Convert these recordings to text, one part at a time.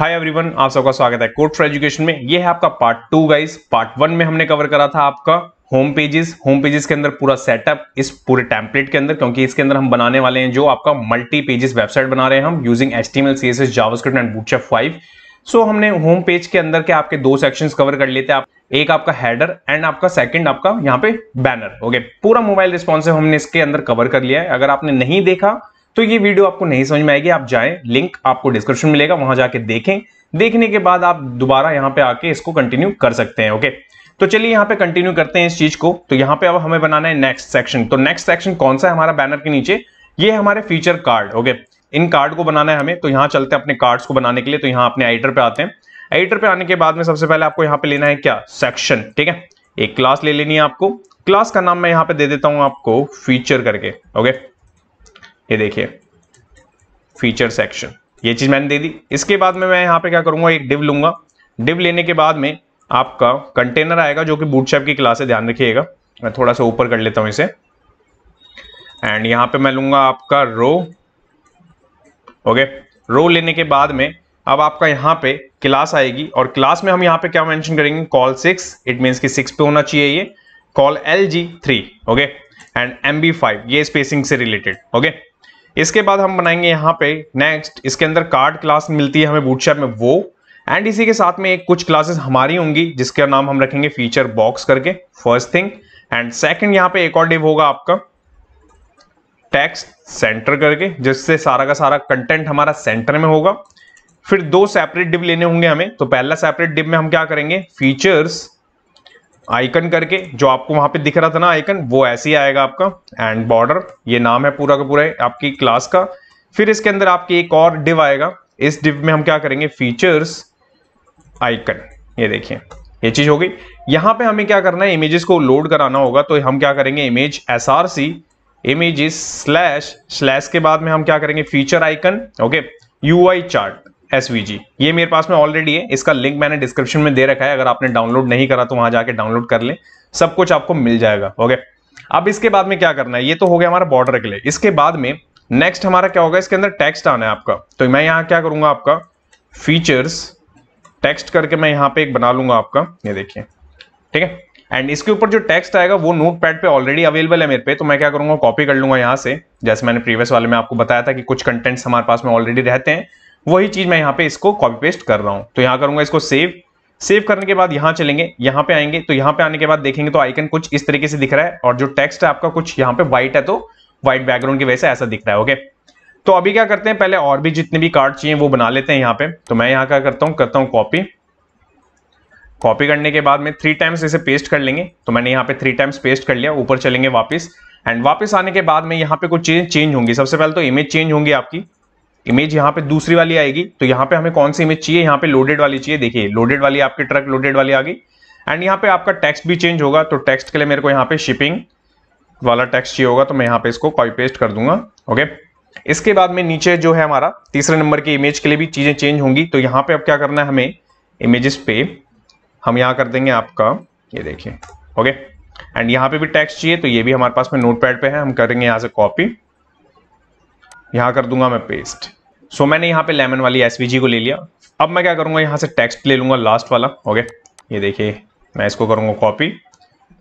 Hi everyone आप सबका स्वागत है कोर्ट फॉर एजुकेशन में ये है आपका part two guys part one में हमने कवर करा था आपका होम पेजेस होम पेजेस के अंदर पूरा सेटअप इस पूरे टेम्पलेट के अंदर क्योंकि इसके अंदर हम बनाने वाले हैं जो आपका मल्टी पेजेस वेबसाइट बना रहे हैं हम using H T M L C S S JavaScript and bootstrap five so हमने होम पेज के अंदर के आपके दो सेक्शन कवर कर लेते हैं आप एक आपका हैडर एंड आपका सेकंड आपका यहाँ पे बैनर ओके पूरा मोबाइल रिस्पॉन्सिव हमने इसके अंदर कवर कर लिया है अगर आपने नहीं देखा तो ये वीडियो आपको नहीं समझ में आएगी आप जाएं लिंक आपको डिस्क्रिप्शन मिलेगा वहां जाके देखें देखने के बाद आप दोबारा यहाँ पे आके इसको कंटिन्यू कर सकते हैं ओके तो चलिए यहाँ पे कंटिन्यू करते हैं इस चीज को तो यहाँ पे अब हमें बनाना है नेक्स्ट सेक्शन तो नेक्स्ट सेक्शन कौन सा है हमारा बैनर के नीचे ये हमारे फीचर कार्ड ओके इन कार्ड को बनाना है हमें तो यहाँ चलते हैं अपने कार्ड्स को बनाने के लिए तो यहाँ अपने एडिटर पे आते हैं एडिटर पे आने के बाद में सबसे पहले आपको यहाँ पे लेना है क्या सेक्शन ठीक है एक क्लास ले लेनी है आपको क्लास का नाम मैं यहाँ पे दे देता हूँ आपको फीचर करके ओके ये देखिए फीचर सेक्शन ये चीज़ मैंने दे दी इसके बाद में मैं यहाँ पे क्या करूंगा एक डिव लूंगा डिव लेने के बाद में आपका कंटेनर आएगा जो कि शैप की क्लास है ध्यान रखिएगा मैं थोड़ा सा ऊपर कर लेता हूं इसे एंड यहाँ पे मैं लूंगा आपका रो ओके रो लेने के बाद में अब आपका यहाँ पे क्लास आएगी और क्लास में हम यहाँ पे क्या मेंशन करेंगे कॉल सिक्स इट मीन्स कि सिक्स पे होना चाहिए ये col L G three okay and M B five ये स्पेसिंग से रिलेटेड ओके okay? इसके बाद हम बनाएंगे यहाँ पे नेक्स्ट इसके अंदर कार्ड क्लास मिलती है हमें बूटशैप में वो एंड इसी के साथ में कुछ क्लासेस हमारी होंगी जिसका नाम हम रखेंगे फीचर बॉक्स करके फर्स्ट थिंग एंड सेकंड यहाँ पे एक और डिव होगा आपका टेक्स्ट सेंटर करके जिससे सारा का सारा कंटेंट हमारा सेंटर में होगा फिर दो सेपरेट डिव लेने होंगे हमें तो पहला सेपरेट डिब में हम क्या करेंगे फीचर्स आइकन करके जो आपको वहां पे दिख रहा था ना आइकन वो ऐसे ही आएगा आपका एंड बॉर्डर ये नाम है पूरा का पूरा आपकी क्लास का फिर इसके अंदर आपके एक और डिव आएगा इस डिव में हम क्या करेंगे फीचर्स आइकन ये देखिए ये चीज हो गई यहां पे हमें क्या करना है इमेजेस को लोड कराना होगा तो हम क्या करेंगे image S R C image slash slash के बाद में हम क्या करेंगे feature icon okay U I chart S ये मेरे पास में ऑलरेडी है इसका लिंक मैंने डिस्क्रिप्शन में दे रखा है अगर आपने डाउनलोड नहीं करा तो वहां जाके डाउनलोड कर ले सब कुछ आपको मिल जाएगा ओके अब इसके बाद में क्या करना है ये तो हो गया हमारा बॉर्डर के लिए इसके बाद में नेक्स्ट हमारा क्या होगा इसके अंदर टेक्स्ट आना है आपका तो मैं यहाँ क्या करूंगा आपका फीचर्स टेक्स्ट करके मैं यहाँ पे एक बना लूंगा आपका ये देखिए ठीक है एंड इसके ऊपर जो टेक्स्ट आएगा वो नोट पैड पर ऑलरेडी अवेलेबल है मेरे पे तो मैं क्या करूंगा कॉपी कर लूंगा यहाँ से जैसे मैंने प्रीवियस वाले में आपको बताया था कि कुछ कंटेंट्स हमारे पास में ऑलरेडी रहते हैं वही चीज मैं यहाँ पे इसको कॉपी पेस्ट कर रहा हूँ तो यहाँ करूंगा इसको सेव सेव करने के बाद यहाँ चलेंगे यहाँ पे आएंगे तो यहाँ पे आने के बाद देखेंगे तो आइकन कुछ इस तरीके से दिख रहा है और जो टेक्स्ट है आपका कुछ यहाँ पे व्हाइट है तो व्हाइट बैकग्राउंड की वजह से ऐसा दिख रहा है ओके तो अभी क्या करते हैं पहले और भी जितने भी कार्ड चाहिए वो बना लेते हैं यहाँ पे तो मैं यहाँ क्या करता हूँ करता हूँ कॉपी कॉपी करने के बाद में थ्री टाइम्स इसे पेस्ट कर लेंगे तो मैंने यहाँ पे थ्री टाइम्स पेस्ट कर लिया ऊपर चलेंगे वापिस एंड वापिस आने के बाद में यहाँ पे कुछ चीजें चेंज होंगी सबसे पहले तो इमेज चेंज होंगी आपकी इमेज यहाँ पे दूसरी वाली आएगी तो यहाँ पे हमें कौन सी इमेज चाहिए यहाँ पे लोडेड वाली चाहिए देखिए लोडेड वाली आपके ट्रक लोडेड वाली आ गई एंड यहाँ पे आपका टेक्स्ट भी चेंज होगा तो टेक्स्ट के लिए मेरे को यहाँ पे शिपिंग वाला टेक्स्ट चाहिए होगा तो मैं यहाँ पे इसको कॉपी पेस्ट कर दूंगा ओके इसके बाद में नीचे जो है हमारा तीसरे नंबर की इमेज के लिए भी चीजें चेंज होंगी तो यहाँ पे अब क्या करना है हमें इमेजेस पे हम यहाँ कर देंगे आपका ये देखिए ओके एंड यहाँ पे भी टैक्स चाहिए तो ये भी हमारे पास में नोट पैड पे है हम करेंगे यहाँ से कॉपी यहां कर दूंगा मैं पेस्ट सो मैंने यहां पे लेमन वाली एसवीजी को ले लिया अब मैं क्या करूंगा यहां से टेक्स्ट ले लूंगा लास्ट वाला ओके ये देखिए मैं इसको करूंगा कॉपी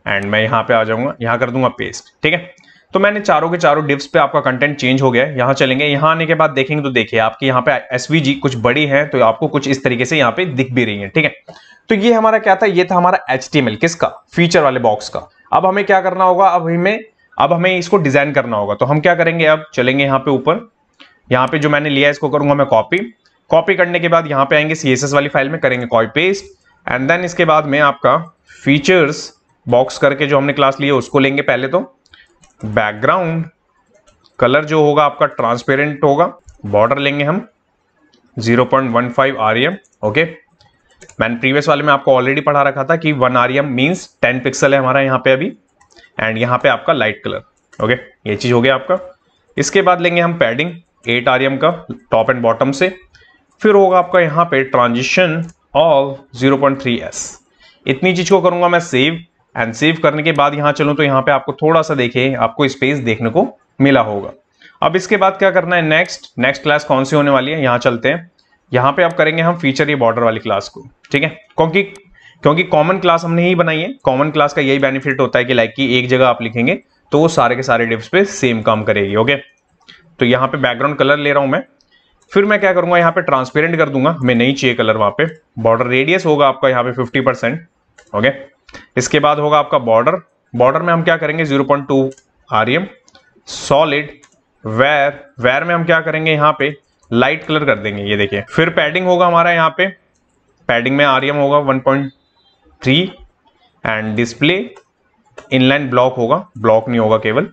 एंड मैं यहां पे आ जाऊंगा यहां कर दूंगा पेस्ट ठीक है तो मैंने चारों के चारों डिप्स पे आपका कंटेंट चेंज हो गया है यहाँ चलेंगे यहां आने के बाद देखेंगे तो देखिए आपके यहाँ पे एसवीजी कुछ बड़ी है तो आपको कुछ इस तरीके से यहाँ पे दिख भी रही है ठीक है तो ये हमारा क्या था ये था हमारा एच किसका फीचर वाले बॉक्स का अब हमें क्या करना होगा अब हमें अब हमें इसको डिजाइन करना होगा तो हम क्या करेंगे अब चलेंगे यहाँ पे ऊपर यहाँ पे जो मैंने लिया इसको करूंगा मैं कॉपी कॉपी करने के बाद यहाँ पे आएंगे सी वाली फाइल में करेंगे कॉपी पेस्ट एंड देन इसके बाद में आपका फीचर्स बॉक्स करके जो हमने क्लास लिया उसको लेंगे पहले तो बैकग्राउंड कलर जो होगा आपका ट्रांसपेरेंट होगा बॉर्डर लेंगे हम 0.15 point one five R M okay मैंने प्रीवियस वाले में आपको ऑलरेडी पढ़ा रखा था कि one M means ten pixel है हमारा यहाँ पे अभी एंड यहाँ पे आपका लाइट कलर ओके ये चीज हो गया आपका इसके बाद लेंगे हम पैडिंग एट आर का टॉप एंड बॉटम से फिर होगा आपका यहाँ पे ट्रांजिशन ऑफ 0.3s इतनी चीज को करूंगा मैं सेव एंड सेव करने के बाद यहाँ चलूँ तो यहाँ पे आपको थोड़ा सा देखे आपको स्पेस देखने को मिला होगा अब इसके बाद क्या करना है नेक्स्ट नेक्स्ट क्लास कौन सी होने वाली है यहाँ चलते हैं यहाँ पे आप करेंगे हम फीचर ये बॉर्डर वाली क्लास को ठीक है क्योंकि क्योंकि कॉमन क्लास हमने ही बनाई है कॉमन क्लास का यही बेनिफिट होता है कि लाइक की एक जगह आप लिखेंगे तो वो सारे के सारे डिप्स पे सेम काम करेगी ओके तो यहाँ पे बैकग्राउंड कलर ले रहा हूं मैं फिर मैं क्या करूंगा यहाँ पे ट्रांसपेरेंट कर दूंगा मैं नहीं चाहिए कलर वहां पे बॉर्डर रेडियस होगा आपका यहाँ पे 50 परसेंट ओके इसके बाद होगा आपका बॉर्डर बॉर्डर में हम क्या करेंगे 0.2 point two R M solid वेर वेर में हम क्या करेंगे यहाँ पे लाइट कलर कर देंगे ये देखिए फिर पैडिंग होगा हमारा यहाँ पे पैडिंग में आर e होगा one point three and display inline block होगा ब्लॉक नहीं होगा केवल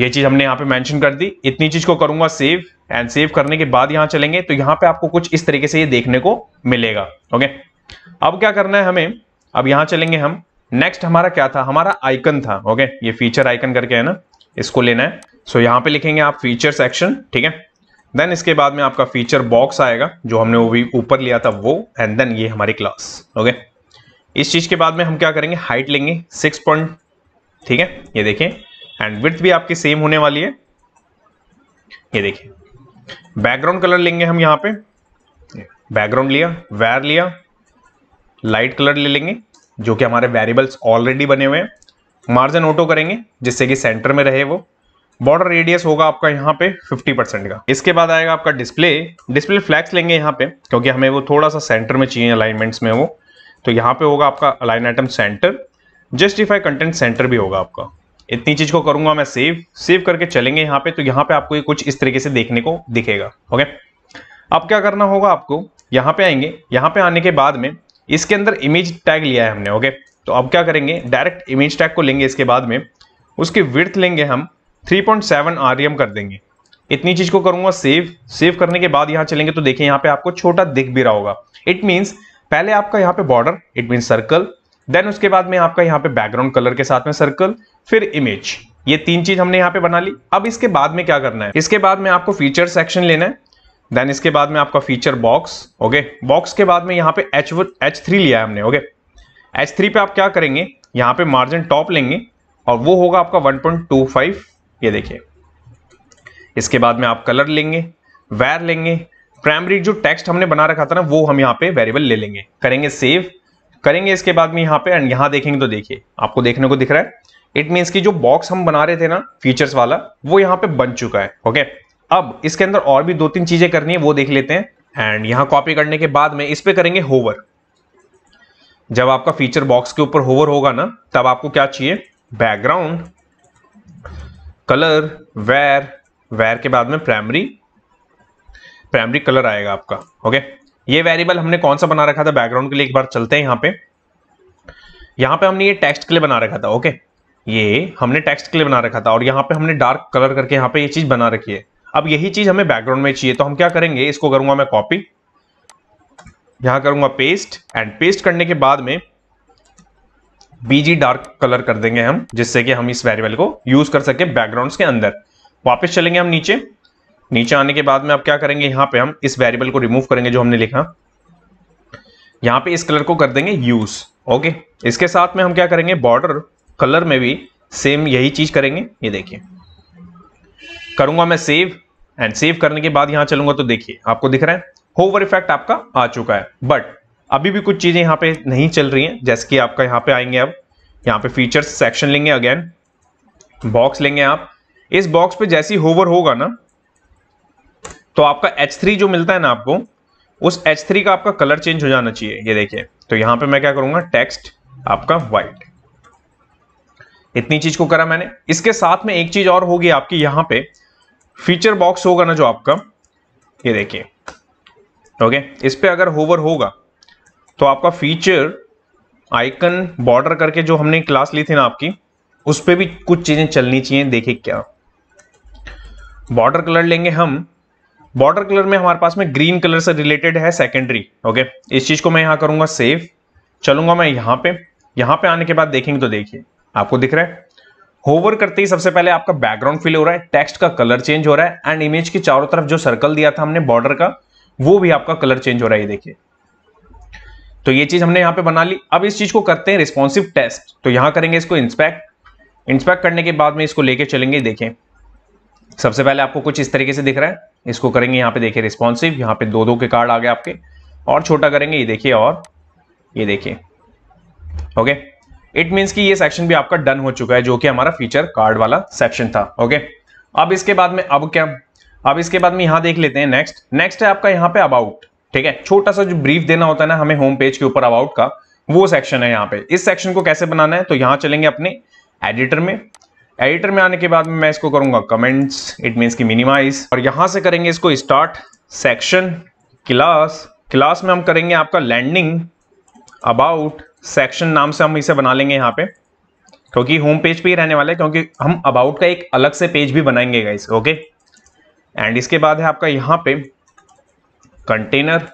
ये चीज हमने यहाँ पे मेंशन कर दी इतनी चीज को करूंगा सेव एंड सेव करने के बाद यहां चलेंगे तो यहाँ पे आपको कुछ इस तरीके से ये देखने को मिलेगा ओके अब क्या करना है हमें अब यहाँ चलेंगे हम नेक्स्ट हमारा क्या था हमारा आइकन था ओके ये फीचर आइकन करके है ना इसको लेना है सो so, यहाँ पे लिखेंगे आप फीचर सेक्शन ठीक है देन इसके बाद में आपका फीचर बॉक्स आएगा जो हमने वो भी ऊपर लिया था वो एंड देन ये हमारी क्लास ओके इस चीज़ के बाद में हम क्या करेंगे हाइट लेंगे सिक्स पॉइंट ठीक है ये देखिए एंड विथ भी आपकी सेम होने वाली है ये देखिए बैकग्राउंड कलर लेंगे हम यहाँ पे बैकग्राउंड लिया वैर लिया लाइट कलर ले लेंगे जो कि हमारे वेरिएबल्स ऑलरेडी बने हुए हैं मार्जिन ऑटो करेंगे जिससे कि सेंटर में रहे वो बॉर्डर रेडियस होगा आपका यहाँ पे 50 परसेंट का इसके बाद आएगा आपका डिस्प्ले डिस्प्ले फ्लैक्स लेंगे यहाँ पे क्योंकि हमें वो थोड़ा सा सेंटर में चाहिए अलाइनमेंट्स में वो तो यहाँ पे होगा आपका align item center justify content center भी होगा आपका इतनी चीज को करूंगा मैं सेव सेव करके चलेंगे यहाँ पे तो यहाँ पे आपको ये कुछ इस तरीके से देखने को दिखेगा ओके अब क्या करना होगा आपको यहाँ पे आएंगे यहाँ पे आने के बाद में इसके अंदर इमेज टैग लिया है हमने ओके तो अब क्या करेंगे डायरेक्ट इमेज टैग को लेंगे इसके बाद में उसकी विर्थ लेंगे हम 3.7 पॉइंट e कर देंगे इतनी चीज को करूंगा सेव सेव करने के बाद यहाँ चलेंगे तो देखिए यहाँ पे आपको छोटा दिख भी रहा होगा इट मीन्स पहले आपका यहाँ पे border it mean circle then उसके बाद में आपका यहाँ पे बैकग्राउंड कलर के साथ में सर्कल फिर इमेज ये तीन चीज हमने यहाँ पे बना ली अब इसके बाद में क्या करना है इसके बाद में आपको फीचर सेक्शन लेना है देन इसके बाद में आपका फीचर बॉक्स ओके बॉक्स के बाद में यहाँ पे एच एच थ्री लिया है हमने ओके एच थ्री पे आप क्या करेंगे यहाँ पे मार्जिन टॉप लेंगे और वो होगा आपका 1.25 ये देखिए इसके बाद में आप कलर लेंगे वैर लेंगे प्राइमरी जो टेक्स्ट हमने बना रखा था ना वो हम यहाँ पे वेरिएबल ले लेंगे करेंगे सेव करेंगे इसके बाद में यहाँ पे एंड यहाँ देखेंगे तो देखिए आपको देखने को दिख रहा है इट मीन्स की जो बॉक्स हम बना रहे थे ना फीचर्स वाला वो यहाँ पे बन चुका है ओके अब इसके अंदर और भी दो तीन चीजें करनी है वो देख लेते हैं एंड यहाँ कॉपी करने के बाद में इस पर करेंगे होवर जब आपका फीचर बॉक्स के ऊपर होवर होगा ना तब आपको क्या चाहिए बैकग्राउंड कलर वेर वेर के बाद में प्राइमरी प्राइमरी कलर आएगा आपका ओके ये वेरिएबल हमने कौन सा बना रखा था बैकग्राउंड के लिए एक बार चलते हैं यहाँ पे यहाँ पे हमने ये टेक्स्ट के लिए बना रखा था ओके ये हमने टेक्स्ट के लिए बना रखा था और यहाँ पे हमने डार्क कलर करके यहाँ पे ये चीज बना रखी है अब यही चीज हमें बैकग्राउंड में चाहिए तो हम क्या करेंगे इसको करूंगा मैं कॉपी यहां करूंगा पेस्ट एंड पेस्ट करने के बाद में बीजी डार्क कलर कर देंगे हम जिससे कि हम इस वेरिएबल को यूज कर सके बैकग्राउंड्स के अंदर वापस चलेंगे हम नीचे नीचे आने के बाद में आप क्या करेंगे यहां पे हम इस वेरिएबल को रिमूव करेंगे जो हमने लिखा यहां पे इस कलर को कर देंगे यूज ओके इसके साथ में हम क्या करेंगे बॉर्डर कलर में भी सेम यही चीज करेंगे ये देखिए करूंगा मैं सेव एंड सेव करने के बाद यहां चलूंगा तो देखिए आपको दिख रहा है होवर इफेक्ट आपका आ चुका है बट अभी भी कुछ चीजें यहां पे नहीं चल रही हैं जैसे कि आपका यहां पे आएंगे अब यहां पे फीचर्स सेक्शन लेंगे अगेन बॉक्स लेंगे आप इस बॉक्स पे जैसी होवर होगा ना तो आपका H3 जो मिलता है ना आपको उस H3 का आपका कलर चेंज हो जाना चाहिए ये देखिए तो यहां पे मैं क्या करूंगा टेक्स्ट आपका व्हाइट इतनी चीज को करा मैंने इसके साथ में एक चीज और होगी आपकी यहां पे फीचर बॉक्स होगा ना जो आपका ये देखिए ओके इस पर अगर होवर होगा तो आपका फीचर आइकन बॉर्डर करके जो हमने क्लास ली थी ना आपकी उस पर भी कुछ चीजें चलनी चाहिए देखिए क्या बॉर्डर कलर लेंगे हम बॉर्डर कलर में हमारे पास में ग्रीन कलर से रिलेटेड है सेकेंडरी ओके इस चीज को मैं यहां करूंगा सेव चलूंगा मैं यहां पे यहां पे आने के बाद देखेंगे तो देखिए आपको दिख रहा है होवर करते ही सबसे पहले आपका बैकग्राउंड फिल हो रहा है टेक्स्ट का कलर चेंज हो रहा है एंड इमेज के चारों तरफ जो सर्कल दिया था हमने बॉर्डर का वो भी आपका कलर चेंज हो रहा है ये देखिए तो ये चीज हमने यहां पे बना ली अब इस चीज को करते हैं रिस्पॉन्सिव टेस्ट तो यहां करेंगे इसको इंस्पेक्ट इंस्पेक्ट करने के बाद में इसको लेके चलेंगे देखें सबसे पहले आपको कुछ इस तरीके से दिख रहा है इसको करेंगे यहाँ पे देखिए रिस्पॉन्सिव यहाँ पे दो दो के कार्ड आ गए आपके और छोटा करेंगे ये देखिए और ये देखिए ओके इट मीन्स कि ये सेक्शन भी आपका डन हो चुका है जो कि हमारा फीचर कार्ड वाला सेक्शन था ओके अब इसके बाद में अब क्या अब इसके बाद में यहाँ देख लेते हैं नेक्स्ट नेक्स्ट है आपका यहाँ पे अबाउट ठीक है छोटा सा जो ब्रीफ देना होता है ना हमें होम पेज के ऊपर अबाउट का वो सेक्शन है यहाँ पे इस सेक्शन को कैसे बनाना है तो यहाँ चलेंगे अपने एडिटर में एडिटर में आने के बाद मैं इसको करूंगा कमेंट्स इट मीन्स की मिनिमाइज और यहाँ से करेंगे इसको स्टार्ट सेक्शन क्लास क्लास में हम करेंगे आपका लैंडिंग अबाउट सेक्शन नाम से हम इसे बना लेंगे यहाँ पे क्योंकि होम पेज पे ही रहने वाला है क्योंकि हम अबाउट का एक अलग से पेज भी बनाएंगे गाइस ओके एंड इसके बाद है आपका यहाँ पे कंटेनर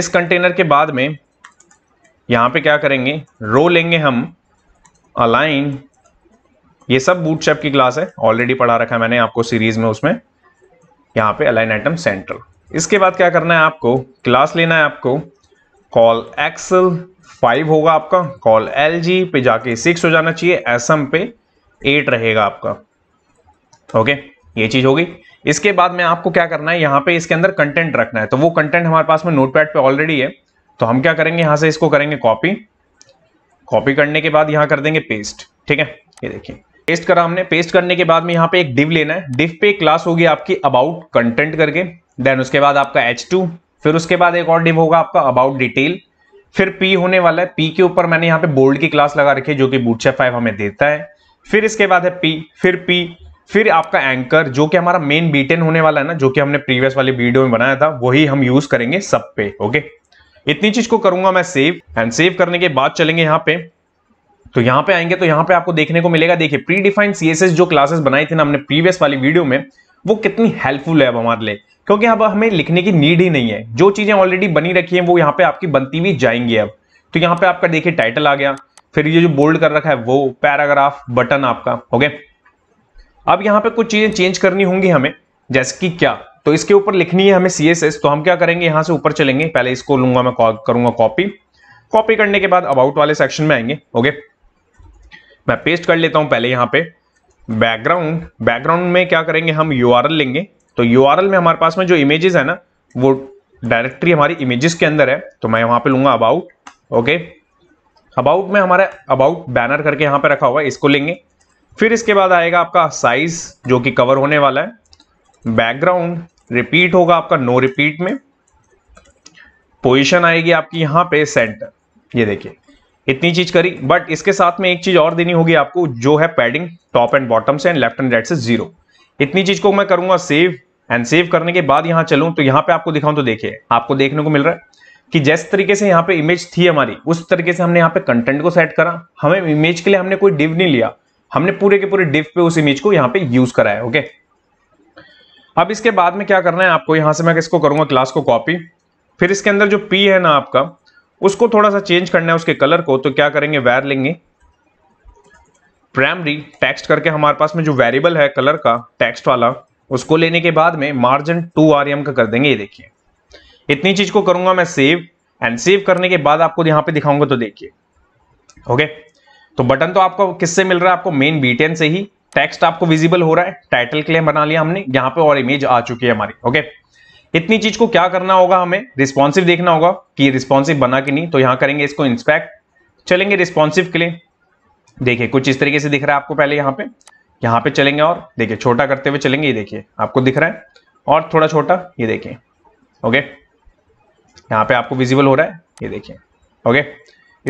इस कंटेनर के बाद में यहाँ पे क्या करेंगे रो लेंगे हम अलाइन ये सब शेप की क्लास है ऑलरेडी पढ़ा रखा है मैंने आपको सीरीज में उसमें यहाँ पे अलाइन आइटम सेंट्रल इसके बाद क्या करना है आपको क्लास लेना है आपको कॉल एक्सल फाइव होगा आपका कॉल एल जी पे जाके सिक्स हो जाना चाहिए एस पे एट रहेगा आपका ओके ये चीज होगी इसके बाद में आपको क्या करना है यहाँ पे इसके अंदर कंटेंट रखना है तो वो कंटेंट हमारे पास में नोटपैड पे ऑलरेडी है तो हम क्या करेंगे यहां से इसको करेंगे कॉपी कॉपी करने के बाद यहां कर देंगे पेस्ट ठीक है ये देखिए पेस्ट करा हमने पेस्ट करने के बाद में यहाँ पे एक डिव लेना है डिव पे क्लास होगी आपकी अबाउट कंटेंट करके देन उसके बाद आपका एच टू फिर उसके बाद एक और डिव होगा आपका अबाउट डिटेल फिर पी होने वाला है पी के ऊपर मैंने यहाँ पे बोल्ड की क्लास लगा रखी है जो कि बूटशे फाइव हमें देता है फिर इसके बाद है पी फिर पी फिर आपका एंकर जो कि हमारा मेन बीटेन होने वाला है ना जो कि हमने प्रीवियस वाले वीडियो में बनाया था वही हम यूज करेंगे सब पे ओके इतनी चीज को करूंगा मैं सेव एंड सेव करने के बाद चलेंगे यहाँ पे तो यहां पे आएंगे तो यहां पे आपको देखने को मिलेगा देखिए प्री डिफाइंड सीएसएस जो क्लासेस बनाई थी ना हमने प्रीवियस वाली वीडियो में वो कितनी हेल्पफुल है अब हमारे लिए क्योंकि अब हमें लिखने की नीड ही नहीं है जो चीजें ऑलरेडी बनी रखी है वो यहाँ पे आपकी बनती हुई जाएंगी अब तो यहाँ पे आपका देखिए टाइटल आ गया फिर ये जो बोल्ड कर रखा है वो पैराग्राफ बटन आपका ओके अब यहाँ पे कुछ चीजें चेंज करनी होंगी हमें जैसे कि क्या तो इसके ऊपर लिखनी है हमें सीएसएस तो हम क्या करेंगे यहां से ऊपर चलेंगे पहले इसको लूंगा मैं करूंगा कॉपी कॉपी करने के बाद अबाउट वाले सेक्शन में आएंगे ओके मैं पेस्ट कर लेता हूं पहले यहां पे बैकग्राउंड बैकग्राउंड में क्या करेंगे हम यू लेंगे तो यू में हमारे पास में जो इमेजेस है ना वो डायरेक्टरी हमारी इमेजेस के अंदर है तो मैं वहां पे लूंगा अबाउट ओके अबाउट में हमारा अबाउट बैनर करके यहां पे रखा हुआ है इसको लेंगे फिर इसके बाद आएगा आपका साइज जो कि कवर होने वाला है बैकग्राउंड रिपीट होगा आपका नो रिपीट में पोजीशन आएगी आपकी यहां पे सेंटर ये देखिए इतनी चीज करी बट इसके साथ में एक चीज और देनी होगी आपको जो है पैडिंग टॉप एंड बॉटम से एंड लेफ्ट एंड राइट से जीरो इतनी चीज को मैं करूंगा सेव एंड सेव करने के बाद यहां चलू तो यहाँ पे आपको दिखाऊं तो देखिए आपको देखने को मिल रहा है कि जिस तरीके से यहाँ पे इमेज थी हमारी उस तरीके से हमने यहाँ पे कंटेंट को सेट करा हमें इमेज के लिए हमने कोई डिव नहीं लिया हमने पूरे के पूरे डिव पे उस इमेज को यहाँ पे यूज कराया ओके अब इसके बाद में क्या करना है आपको यहां से मैं किसको करूंगा क्लास को कॉपी फिर इसके अंदर जो पी है ना आपका उसको थोड़ा सा चेंज करना है उसके कलर को तो क्या करेंगे वैर लेंगे प्राइमरी टेक्स्ट करके हमारे पास में जो वेरिएबल है कलर का टेक्स्ट वाला उसको लेने के बाद में मार्जिन टू आर का कर देंगे ये देखिए इतनी चीज को करूंगा मैं सेव एंड सेव करने के बाद आपको यहां पे दिखाऊंगा तो देखिए ओके तो बटन तो आपको किससे मिल रहा है आपको मेन बीटेन से ही टेक्स्ट आपको विजिबल हो रहा है टाइटल के लिए बना लिया हमने यहां पे और इमेज आ चुकी है हमारी ओके इतनी चीज को क्या करना होगा हमें रिस्पॉन्सिव देखना होगा कि रिस्पॉन्सिव बना कि नहीं तो यहां करेंगे इसको इंस्पेक्ट चलेंगे रिस्पॉन्सिव के लिए देखिए कुछ इस तरीके से दिख रहा है आपको पहले यहां पे यहां पे चलेंगे और देखिए छोटा करते हुए चलेंगे ये देखिए आपको दिख रहा है और थोड़ा छोटा ये देखिए ओके यहाँ पे आपको विजिबल हो रहा है ये देखिए ओके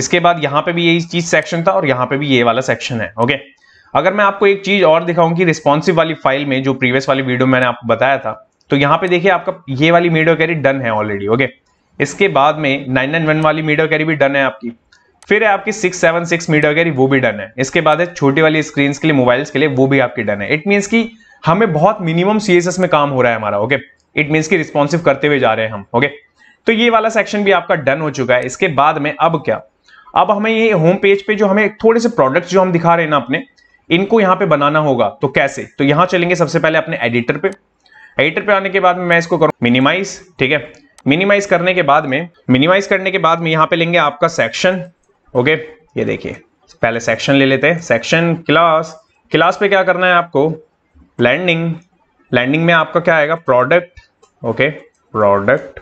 इसके बाद यहां पे भी यही चीज सेक्शन था और यहाँ पे भी ये वाला सेक्शन है ओके अगर मैं आपको एक चीज और दिखाऊं कि रिस्पॉन्सिव वाली फाइल में जो प्रीवियस वाली वीडियो मैंने आपको बताया था तो यहां पे देखिए आपका ये वाली मीडियो कैरी डन है ऑलरेडी ओके इसके बाद में नाइन नाइन वन वाली मीडियो कैरी भी डन है आपकी फिर है आपकी six seven six media query वो भी डन है इसके बाद है छोटी वाली स्क्रीन के लिए मोबाइल्स के लिए वो भी आपकी डन है इट मीन्स की हमें बहुत मिनिमम सी में काम हो रहा है हमारा ओके इट मीन्स की रिस्पॉन्सिव करते हुए जा रहे हैं हम ओके तो ये वाला सेक्शन भी आपका डन हो चुका है इसके बाद में अब क्या अब हमें ये होम पेज पे जो हमें थोड़े से प्रोडक्ट्स जो हम दिखा रहे हैं ना अपने इनको यहाँ पे बनाना होगा तो कैसे तो यहां चलेंगे सबसे पहले अपने एडिटर पे एडिटर पे आने के बाद में मैं इसको करूँ मिनिमाइज ठीक है मिनिमाइज करने के बाद में मिनिमाइज करने के बाद में यहाँ पे लेंगे आपका सेक्शन ओके ये देखिए पहले सेक्शन ले लेते हैं सेक्शन क्लास क्लास पे क्या करना है आपको लैंडिंग लैंडिंग में आपका क्या आएगा प्रोडक्ट ओके प्रोडक्ट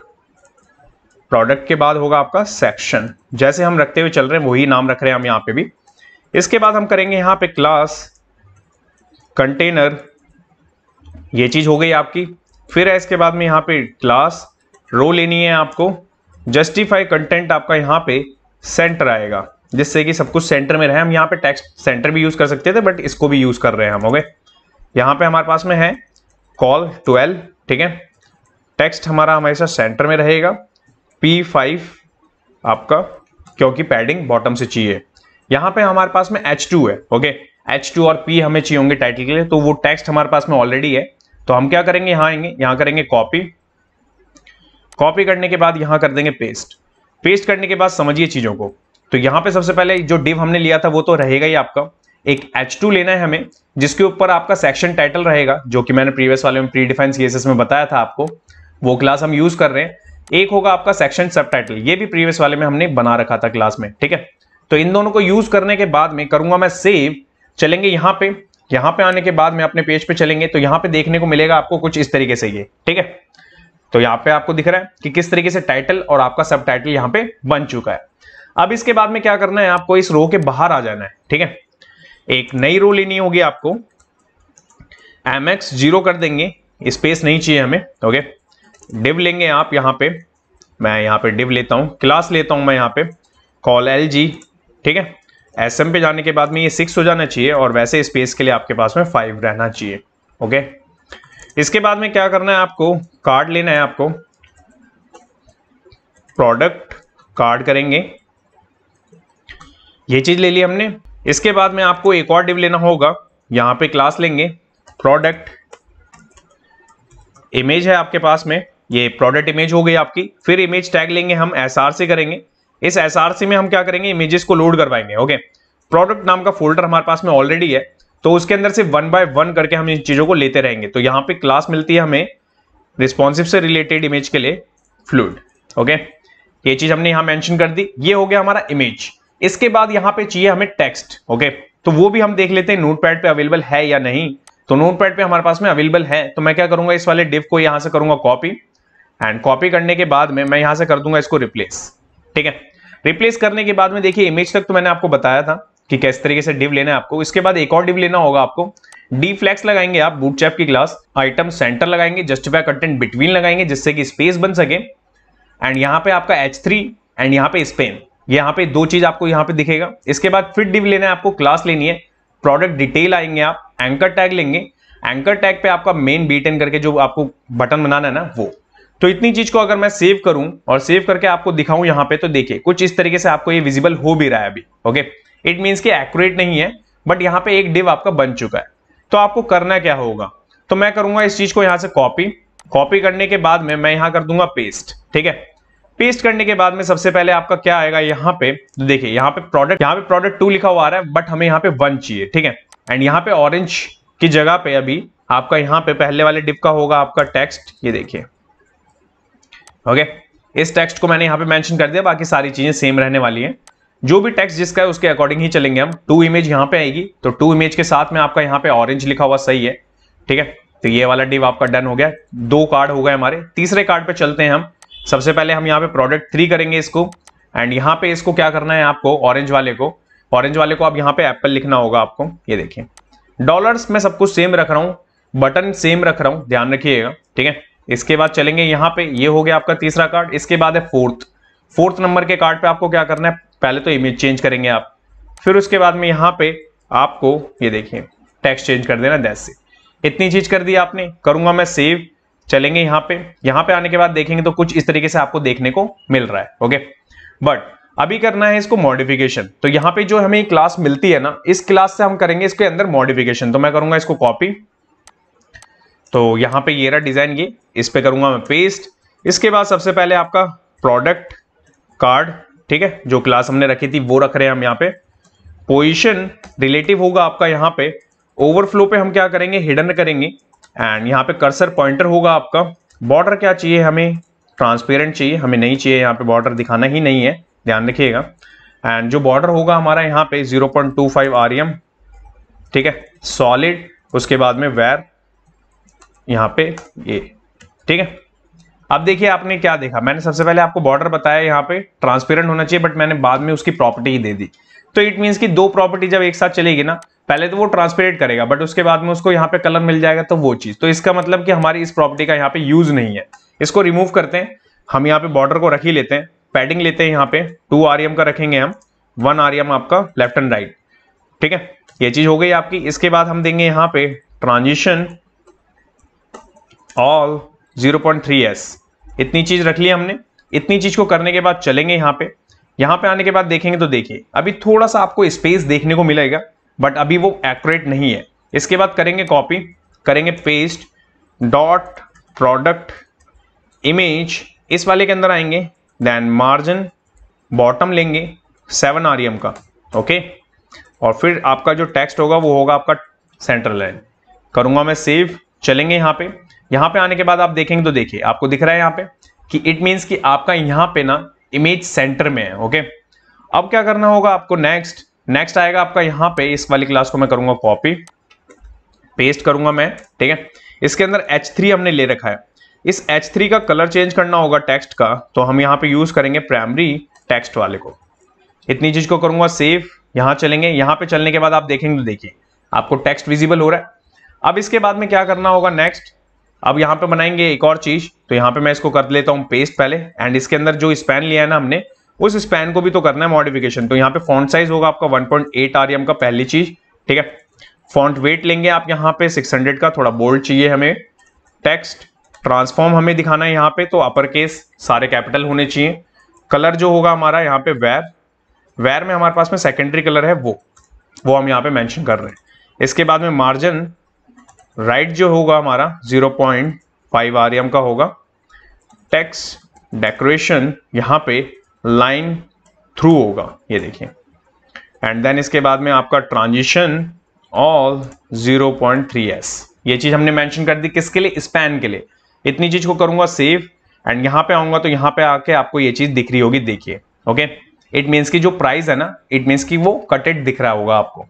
प्रोडक्ट के बाद होगा आपका सेक्शन जैसे हम रखते हुए चल रहे हैं वही नाम रख रहे हैं हम यहाँ पे भी इसके बाद हम करेंगे यहाँ पे क्लास कंटेनर ये चीज़ हो गई आपकी फिर है इसके बाद में यहाँ पे क्लास रो लेनी है आपको जस्टिफाई कंटेंट आपका यहाँ पे सेंटर आएगा जिससे कि सब कुछ सेंटर में रहे हम यहाँ पे टेक्स्ट सेंटर भी यूज़ कर सकते थे बट इसको भी यूज़ कर रहे हैं हम ओके यहाँ पे हमारे पास में है कॉल ट्वेल्व ठीक है टेक्स्ट हमारा हमेशा सेंटर में रहेगा पी फाइव आपका क्योंकि पैडिंग बॉटम से चाहिए यहाँ पे हमारे पास में एच टू है ओके एच टू और पी हमें चाहिए होंगे टाइटल के लिए तो वो टेक्स्ट हमारे पास में ऑलरेडी है तो हम क्या करेंगे यहां आएंगे यहां करेंगे कॉपी कॉपी करने के बाद यहां कर देंगे पेस्ट पेस्ट करने के बाद समझिए चीज़ों को तो यहां पे सबसे पहले जो डिव हमने लिया था वो तो रहेगा ही आपका एक H2 लेना है हमें जिसके ऊपर आपका सेक्शन टाइटल रहेगा जो कि मैंने प्रीवियस वाले में प्री डिफेंस केसेस में बताया था आपको वो क्लास हम यूज़ कर रहे हैं एक होगा आपका सेक्शन सब टाइटल ये भी प्रीवियस वाले में हमने बना रखा था क्लास में ठीक है तो इन दोनों को यूज़ करने के बाद में करूंगा मैं सेव चलेंगे यहां पर यहां पे आने के बाद में अपने पेज पे चलेंगे तो यहाँ पे देखने को मिलेगा आपको कुछ इस तरीके से ये ठीक है तो यहाँ पे आपको दिख रहा है कि किस तरीके से टाइटल और आपका सब टाइटल यहां पर बन चुका है अब इसके बाद में क्या करना है आपको इस रो के बाहर आ जाना है ठीक है एक नई रो लेनी होगी आपको एम एक्स जीरो कर देंगे स्पेस नहीं चाहिए हमें ओके डिव लेंगे आप यहाँ पे मैं यहाँ पे डिव लेता हूँ क्लास लेता हूं मैं यहाँ पे कॉल एल जी ठीक है एस एम पे जाने के बाद में ये सिक्स हो जाना चाहिए और वैसे स्पेस के लिए आपके पास में फाइव रहना चाहिए ओके इसके बाद में क्या करना है आपको कार्ड लेना है आपको प्रोडक्ट कार्ड करेंगे ये चीज ले ली हमने इसके बाद में आपको एक और डिव लेना होगा यहां पे क्लास लेंगे प्रोडक्ट इमेज है आपके पास में ये प्रोडक्ट इमेज हो गई आपकी फिर इमेज टैग लेंगे हम एसआर से करेंगे इस एसआरसी में हम क्या करेंगे इमेजेस को लोड करवाएंगे ओके प्रोडक्ट नाम का फोल्डर हमारे पास में ऑलरेडी है तो उसके अंदर से वन बाय वन करके हम इन चीजों को लेते रहेंगे तो यहाँ पे क्लास मिलती है हमें रिस्पॉन्सिव से रिलेटेड इमेज के लिए फ्लूड ओके ये चीज हमने यहाँ मैंशन कर दी ये हो गया हमारा इमेज इसके बाद यहाँ पे चाहिए हमें टेक्स्ट ओके तो वो भी हम देख लेते हैं पैड पे अवेलेबल है या नहीं तो पैड पे हमारे पास में अवेलेबल है तो मैं क्या करूंगा इस वाले डिव को यहां से करूंगा कॉपी एंड कॉपी करने के बाद में मैं यहां से कर दूंगा इसको रिप्लेस ठीक है रिप्लेस करने के बाद में देखिए इमेज तक तो मैंने आपको बताया था कि कैसे तरीके से डिव लेना है आपको इसके बाद एक और डिव लेना होगा आपको डी फ्लैक्स लगाएंगे आप बूट चैप की क्लास आइटम सेंटर लगाएंगे जस्टिफाई कंटेंट बिटवीन लगाएंगे जिससे कि स्पेस बन सके एंड यहाँ पे आपका एच थ्री एंड यहाँ पे स्पेन यहाँ पे दो चीज आपको यहाँ पे दिखेगा इसके बाद फिट डिव लेना है आपको क्लास लेनी है प्रोडक्ट डिटेल आएंगे आप एंकर टैग लेंगे एंकर टैग पे आपका मेन बीटेन करके जो आपको बटन बनाना है ना वो तो इतनी चीज को अगर मैं सेव करूं और सेव करके आपको दिखाऊं यहां पे तो देखिए कुछ इस तरीके से आपको ये विजिबल हो भी रहा है अभी ओके इट मींस कि एक्यूरेट नहीं है बट यहाँ पे एक डिव आपका बन चुका है तो आपको करना क्या होगा तो मैं करूंगा इस चीज को यहां से कॉपी कॉपी करने के बाद में मैं यहां कर दूंगा पेस्ट ठीक है पेस्ट करने के बाद में सबसे पहले आपका क्या आएगा यहाँ पे तो देखिए यहाँ पे प्रोडक्ट यहाँ पे प्रोडक्ट टू लिखा हुआ आ रहा है बट हमें यहाँ पे वन चाहिए ठीक है एंड यहाँ पे ऑरेंज की जगह पे अभी आपका यहाँ पे पहले वाले डिप का होगा आपका टेक्स्ट ये देखिए ओके इस टेक्स्ट को मैंने यहाँ पे मेंशन कर दिया बाकी सारी चीजें सेम रहने वाली हैं जो भी टेक्स्ट जिसका है उसके अकॉर्डिंग ही चलेंगे हम टू इमेज यहाँ पे आएगी तो टू इमेज के साथ में आपका यहाँ पे ऑरेंज लिखा हुआ सही है ठीक है तो ये वाला डिव आपका डन हो गया दो कार्ड हो गए हमारे तीसरे कार्ड पे चलते हैं हम सबसे पहले हम यहाँ पे प्रोडक्ट थ्री करेंगे इसको एंड यहाँ पे इसको क्या करना है आपको ऑरेंज वाले को ऑरेंज वाले को आप यहाँ पे एप्पल लिखना होगा आपको ये देखिए डॉलर्स में सब कुछ सेम रख रहा हूँ बटन सेम रख रहा हूँ ध्यान रखिएगा ठीक है इसके बाद चलेंगे यहाँ पे ये हो गया आपका तीसरा कार्ड इसके बाद है फोर्थ फोर्थ नंबर के कार्ड पे आपको क्या करना है पहले तो इमेज चेंज करेंगे आप फिर उसके बाद में यहाँ पे आपको ये देखिए टेक्स्ट चेंज कर देना दैस से इतनी चीज कर दी आपने करूंगा मैं सेव चलेंगे यहाँ पे यहाँ पे आने के बाद देखेंगे तो कुछ इस तरीके से आपको देखने को मिल रहा है ओके बट अभी करना है इसको मॉडिफिकेशन तो यहाँ पे जो हमें क्लास मिलती है ना इस क्लास से हम करेंगे इसके अंदर मॉडिफिकेशन तो मैं करूंगा इसको कॉपी तो यहाँ पे ये रहा डिज़ाइन ये इस पे करूंगा मैं पेस्ट इसके बाद सबसे पहले आपका प्रोडक्ट कार्ड ठीक है जो क्लास हमने रखी थी वो रख रहे हैं हम यहाँ पे पोजिशन रिलेटिव होगा आपका यहाँ पे ओवरफ्लो पे हम क्या करेंगे हिडन करेंगे एंड यहाँ पे कर्सर पॉइंटर होगा आपका बॉर्डर क्या चाहिए हमें ट्रांसपेरेंट चाहिए हमें नहीं चाहिए यहाँ पे बॉर्डर दिखाना ही नहीं है ध्यान रखिएगा एंड जो बॉर्डर होगा हमारा यहाँ पे 0.25 पॉइंट e ठीक है सॉलिड उसके बाद में वेर यहाँ पे ये ठीक है अब देखिए आपने क्या देखा मैंने सबसे पहले आपको बॉर्डर बताया यहाँ पे ट्रांसपेरेंट होना चाहिए बट मैंने बाद में उसकी प्रॉपर्टी ही दे दी तो इट मीन्स कि दो प्रॉपर्टी जब एक साथ चलेगी ना पहले तो वो ट्रांसपेरेंट करेगा बट उसके बाद में उसको यहाँ पे कलर मिल जाएगा तो वो चीज तो इसका मतलब कि हमारी इस प्रॉपर्टी का यहाँ पे यूज नहीं है इसको रिमूव करते हैं हम यहाँ पे बॉर्डर को रख ही लेते हैं पैडिंग लेते हैं यहाँ पे टू आर e का रखेंगे हम वन आर e आपका लेफ्ट एंड राइट ठीक है ये चीज हो गई आपकी इसके बाद हम देंगे यहाँ पे ट्रांजिशन ऑल 0.3s इतनी चीज रख ली हमने इतनी चीज को करने के बाद चलेंगे यहाँ पे यहां पे आने के बाद देखेंगे तो देखिए अभी थोड़ा सा आपको स्पेस देखने को मिलेगा बट अभी वो एक्यूरेट नहीं है इसके बाद करेंगे कॉपी करेंगे पेस्ट डॉट प्रोडक्ट इमेज इस वाले के अंदर आएंगे देन मार्जिन बॉटम लेंगे सेवन आर e का ओके और फिर आपका जो टेक्स्ट होगा वो होगा आपका सेंटर लाइन करूँगा मैं सेव चलेंगे यहाँ पे यहाँ पे आने के बाद आप देखेंगे तो देखिए आपको दिख रहा है यहाँ पे कि इट मीन्स कि आपका यहाँ पे ना इमेज सेंटर में है ओके अब क्या करना होगा आपको नेक्स्ट नेक्स्ट आएगा आपका यहाँ पे इस वाली क्लास को मैं करूंगा कॉपी पेस्ट करूंगा मैं ठीक है इसके अंदर एच हमने ले रखा है इस एच का कलर चेंज करना होगा टेक्स्ट का तो हम यहाँ पे यूज करेंगे प्राइमरी टेक्स्ट वाले को इतनी चीज को करूंगा सेफ यहां चलेंगे यहाँ पे चलने के बाद आप देखेंगे तो देखिए आपको टेक्स्ट विजिबल हो रहा है अब इसके बाद में क्या करना होगा नेक्स्ट अब यहाँ पे बनाएंगे एक और चीज तो यहाँ पे मैं इसको कर लेता हूं पेस्ट पहले एंड इसके अंदर जो स्पैन लिया है ना हमने उस स्पैन को भी तो करना है मॉडिफिकेशन तो यहाँ पे फॉन्ट साइज होगा आपका 1.8 पॉइंट का पहली चीज ठीक है फॉन्ट वेट लेंगे आप यहाँ पे 600 का थोड़ा बोल्ड चाहिए हमें टेक्स्ट ट्रांसफॉर्म हमें दिखाना है यहाँ पे तो अपर केस सारे कैपिटल होने चाहिए कलर जो होगा हमारा यहाँ पे वैर वैर में हमारे पास में सेकेंडरी कलर है वो वो हम यहाँ पे मैंशन कर रहे हैं इसके बाद में मार्जिन राइट जो होगा हमारा 0.5 एम का होगा टेक्स डेकोरेशन यहाँ पे लाइन थ्रू होगा ये देखिए एंड देन इसके बाद में आपका ट्रांजिशन ऑल 0.3s ये चीज हमने मेंशन कर दी किसके लिए स्पैन के लिए इतनी चीज को करूंगा सेव एंड यहां पे आऊंगा तो यहां पे आके आपको ये चीज दिख रही होगी देखिए ओके इट मीन्स की जो प्राइस है ना इट मीन्स की वो कटेड दिख रहा होगा आपको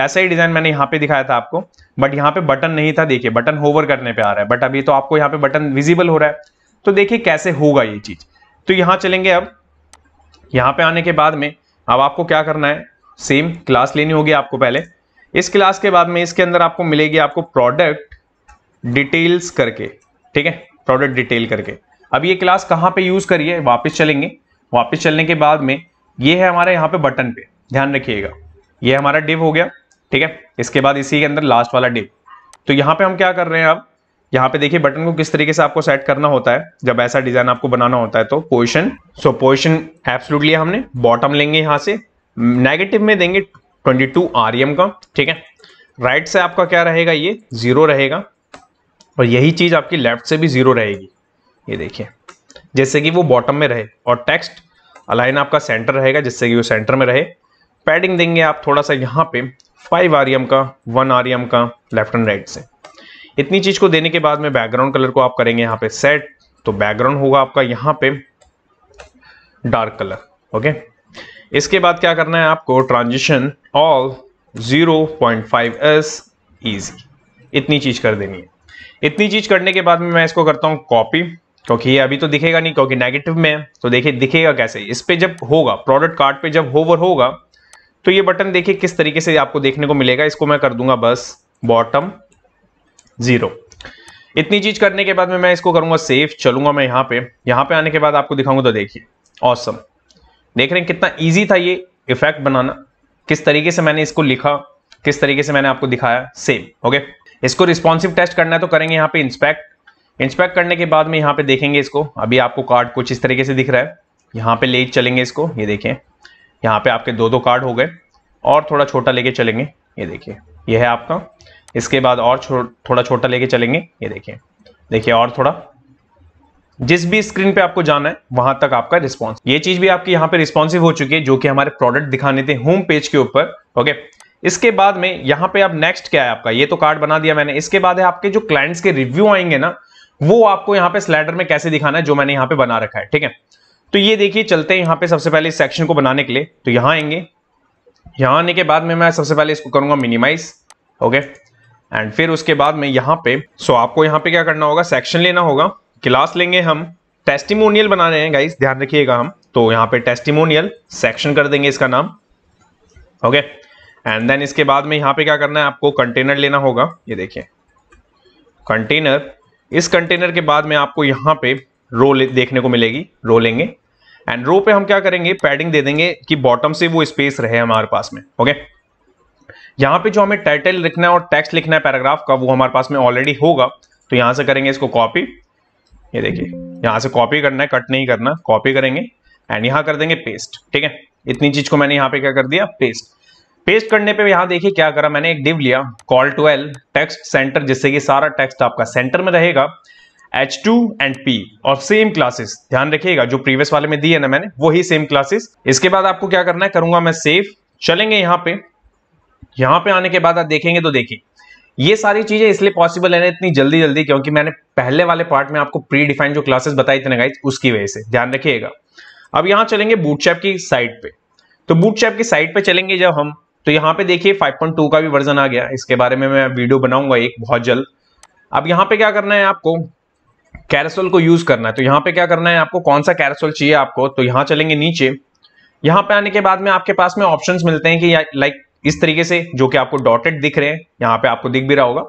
ऐसा ही डिजाइन मैंने यहां पे दिखाया था आपको बट यहाँ पे बटन नहीं था देखिए बटन होवर करने पे आ रहा है बट अभी तो आपको यहाँ पे बटन विजिबल हो रहा है तो देखिए कैसे होगा ये चीज तो यहाँ चलेंगे अब यहाँ पे आने के बाद में अब आपको क्या करना है सेम क्लास लेनी होगी आपको पहले इस क्लास के बाद में इसके अंदर आपको मिलेगी आपको प्रोडक्ट डिटेल्स करके ठीक है प्रोडक्ट डिटेल करके अब ये क्लास कहाँ पे यूज करिए वापस चलेंगे वापस चलने के बाद में ये है हमारे यहाँ पे बटन पे ध्यान रखिएगा ये हमारा डिव हो गया ठीक है इसके बाद इसी के अंदर लास्ट वाला डिप तो यहाँ पे हम क्या कर रहे हैं अब यहाँ पे देखिए बटन को किस तरीके से आपको सेट करना होता है जब ऐसा डिजाइन आपको बनाना होता है तो पोजिशन सो पोजिशन एब्सोल्यूट लिया हमने बॉटम लेंगे यहाँ से नेगेटिव में देंगे 22 टू e का ठीक है राइट right से आपका क्या रहेगा ये जीरो रहेगा और यही चीज आपकी लेफ्ट से भी जीरो रहेगी ये देखिए जैसे कि वो बॉटम में रहे और टेक्स्ट अलाइन आपका सेंटर रहेगा जिससे कि वो सेंटर में रहे पैडिंग देंगे आप थोड़ा सा यहाँ पे फाइव आर e का वन आर e का लेफ्ट एंड राइट से इतनी चीज को देने के बाद में बैकग्राउंड कलर को आप करेंगे यहाँ पे सेट तो बैकग्राउंड होगा आपका यहाँ पे डार्क कलर ओके इसके बाद क्या करना है आपको ट्रांजिशन ऑल 0.5 एस इजी इतनी चीज कर देनी है इतनी चीज करने के बाद में मैं इसको करता हूँ कॉपी क्योंकि ये अभी तो दिखेगा नहीं क्योंकि नेगेटिव में है तो देखिए दिखेगा कैसे इस पे जब होगा प्रोडक्ट कार्ड पे जब होवर होगा तो ये बटन देखिए किस तरीके से आपको देखने को मिलेगा इसको मैं कर दूंगा बस बॉटम जीरो इतनी चीज करने के बाद में मैं इसको करूंगा सेफ चलूंगा मैं यहां पे यहां पे आने के बाद आपको दिखाऊंगा तो देखिए ऑसम देख रहे हैं कितना इजी था ये इफेक्ट बनाना किस तरीके से मैंने इसको लिखा किस तरीके से मैंने आपको दिखाया सेम ओके इसको रिस्पॉन्सिव टेस्ट करना है तो करेंगे यहाँ पे इंस्पेक्ट इंस्पेक्ट करने के बाद में यहाँ पे देखेंगे इसको अभी आपको कार्ड कुछ इस तरीके से दिख रहा है यहाँ पे ले चलेंगे इसको ये देखें यहाँ पे आपके दो दो कार्ड हो गए और थोड़ा छोटा लेके चलेंगे ये देखिए ये है आपका इसके बाद और छो, थोड़ा छोटा लेके चलेंगे ये देखिए देखिए और थोड़ा जिस भी स्क्रीन पे आपको जाना है वहां तक आपका रिस्पॉन्स ये चीज भी आपकी यहाँ पे रिस्पॉन्सिव हो चुकी है जो कि हमारे प्रोडक्ट दिखाने थे होम पेज के ऊपर ओके इसके बाद में यहाँ पे आप नेक्स्ट क्या है आपका ये तो कार्ड बना दिया मैंने इसके बाद है आपके जो क्लाइंट्स के रिव्यू आएंगे ना वो आपको यहाँ पे स्लाइडर में कैसे दिखाना है जो मैंने यहाँ पे बना रखा है ठीक है तो ये देखिए चलते हैं यहां पे सबसे पहले इस सेक्शन को बनाने के लिए तो यहां आएंगे यहां आने के बाद में मैं सबसे पहले इसको करूंगा मिनिमाइज ओके एंड फिर उसके बाद में यहां पे सो आपको यहां पे क्या करना होगा सेक्शन लेना होगा क्लास लेंगे हम टेस्टिमोनियल बना रहे हैं गाइस ध्यान रखिएगा हम तो यहां पे टेस्टिमोनियल सेक्शन कर देंगे इसका नाम ओके एंड देन इसके बाद में यहां पे क्या करना है आपको कंटेनर लेना होगा ये देखिए कंटेनर इस कंटेनर के बाद में आपको यहां पे रो देखने को मिलेगी रो लेंगे एंड रो पे हम क्या करेंगे पैडिंग दे देंगे कि बॉटम से वो स्पेस रहे हमारे पास में ओके यहां यहाँ पे जो हमें टाइटल लिखना है और टेक्स्ट लिखना है पैराग्राफ का वो हमारे पास में ऑलरेडी होगा तो यहां से करेंगे इसको कॉपी ये देखिए यहां से कॉपी करना है कट नहीं करना कॉपी करेंगे एंड यहां कर देंगे पेस्ट ठीक है इतनी चीज को मैंने यहाँ पे क्या कर दिया पेस्ट पेस्ट करने पे यहाँ देखिए क्या करा मैंने एक डिव लिया col two L text center जिससे कि सारा टेक्स्ट आपका सेंटर में रहेगा एच टू एंड पी और सेम क्लासेस ध्यान रखिएगा जो प्रीवियस वाले में दी है ना मैंने वही सेम क्लासेस इसके बाद आपको क्या करना है करूंगा मैं सेव चलेंगे यहाँ पे यहाँ पे आने के बाद आप देखेंगे तो देखिए ये सारी चीजें इसलिए पॉसिबल है ना इतनी जल्दी जल्दी क्योंकि मैंने पहले वाले पार्ट में आपको प्री डिफाइंड जो क्लासेस बताई थी ना उसकी वजह से ध्यान रखिएगा अब यहाँ चलेंगे बूटचैप की साइट पे तो बूटचैप की साइट पे चलेंगे जब हम तो यहाँ पे देखिए 5.2 का भी वर्जन आ गया इसके बारे में मैं वीडियो बनाऊंगा एक बहुत जल्द अब यहाँ पे क्या करना है आपको कैरेसोल को यूज करना है तो यहाँ पे क्या करना है आपको कौन सा कैरेसोल चाहिए आपको तो यहाँ चलेंगे नीचे यहाँ पे आने के बाद में आपके पास में ऑप्शंस मिलते हैं कि लाइक इस तरीके से जो कि आपको डॉटेड दिख रहे हैं यहाँ पे आपको दिख भी रहा होगा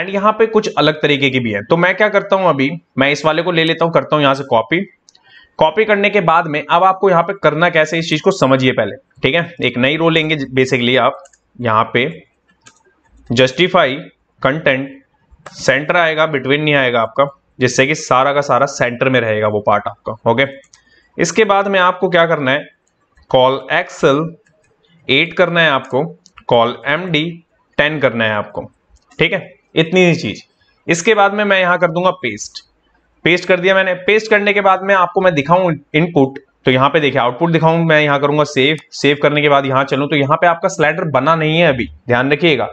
एंड यहाँ पे कुछ अलग तरीके की भी है तो मैं क्या करता हूँ अभी मैं इस वाले को ले लेता हूँ करता हूँ यहाँ से कॉपी कॉपी करने के बाद में अब आपको यहाँ पे करना कैसे इस चीज को समझिए पहले ठीक है एक नई रो लेंगे बेसिकली आप यहाँ पे जस्टिफाई कंटेंट सेंटर आएगा बिटवीन नहीं आएगा आपका जिससे कि सारा का सारा सेंटर में रहेगा वो पार्ट आपका ओके इसके बाद में आपको क्या करना है कॉल एक्सल एट करना है आपको कॉल एम डी टेन करना है आपको ठीक है इतनी ही चीज इसके बाद में मैं यहां कर दूंगा पेस्ट पेस्ट कर दिया मैंने पेस्ट करने के बाद में आपको मैं दिखाऊं इनपुट तो यहाँ पे देखिए आउटपुट दिखाऊं मैं यहां करूंगा सेव सेव करने के बाद यहां चलूं तो यहाँ पे आपका स्लाइडर बना नहीं है अभी ध्यान रखिएगा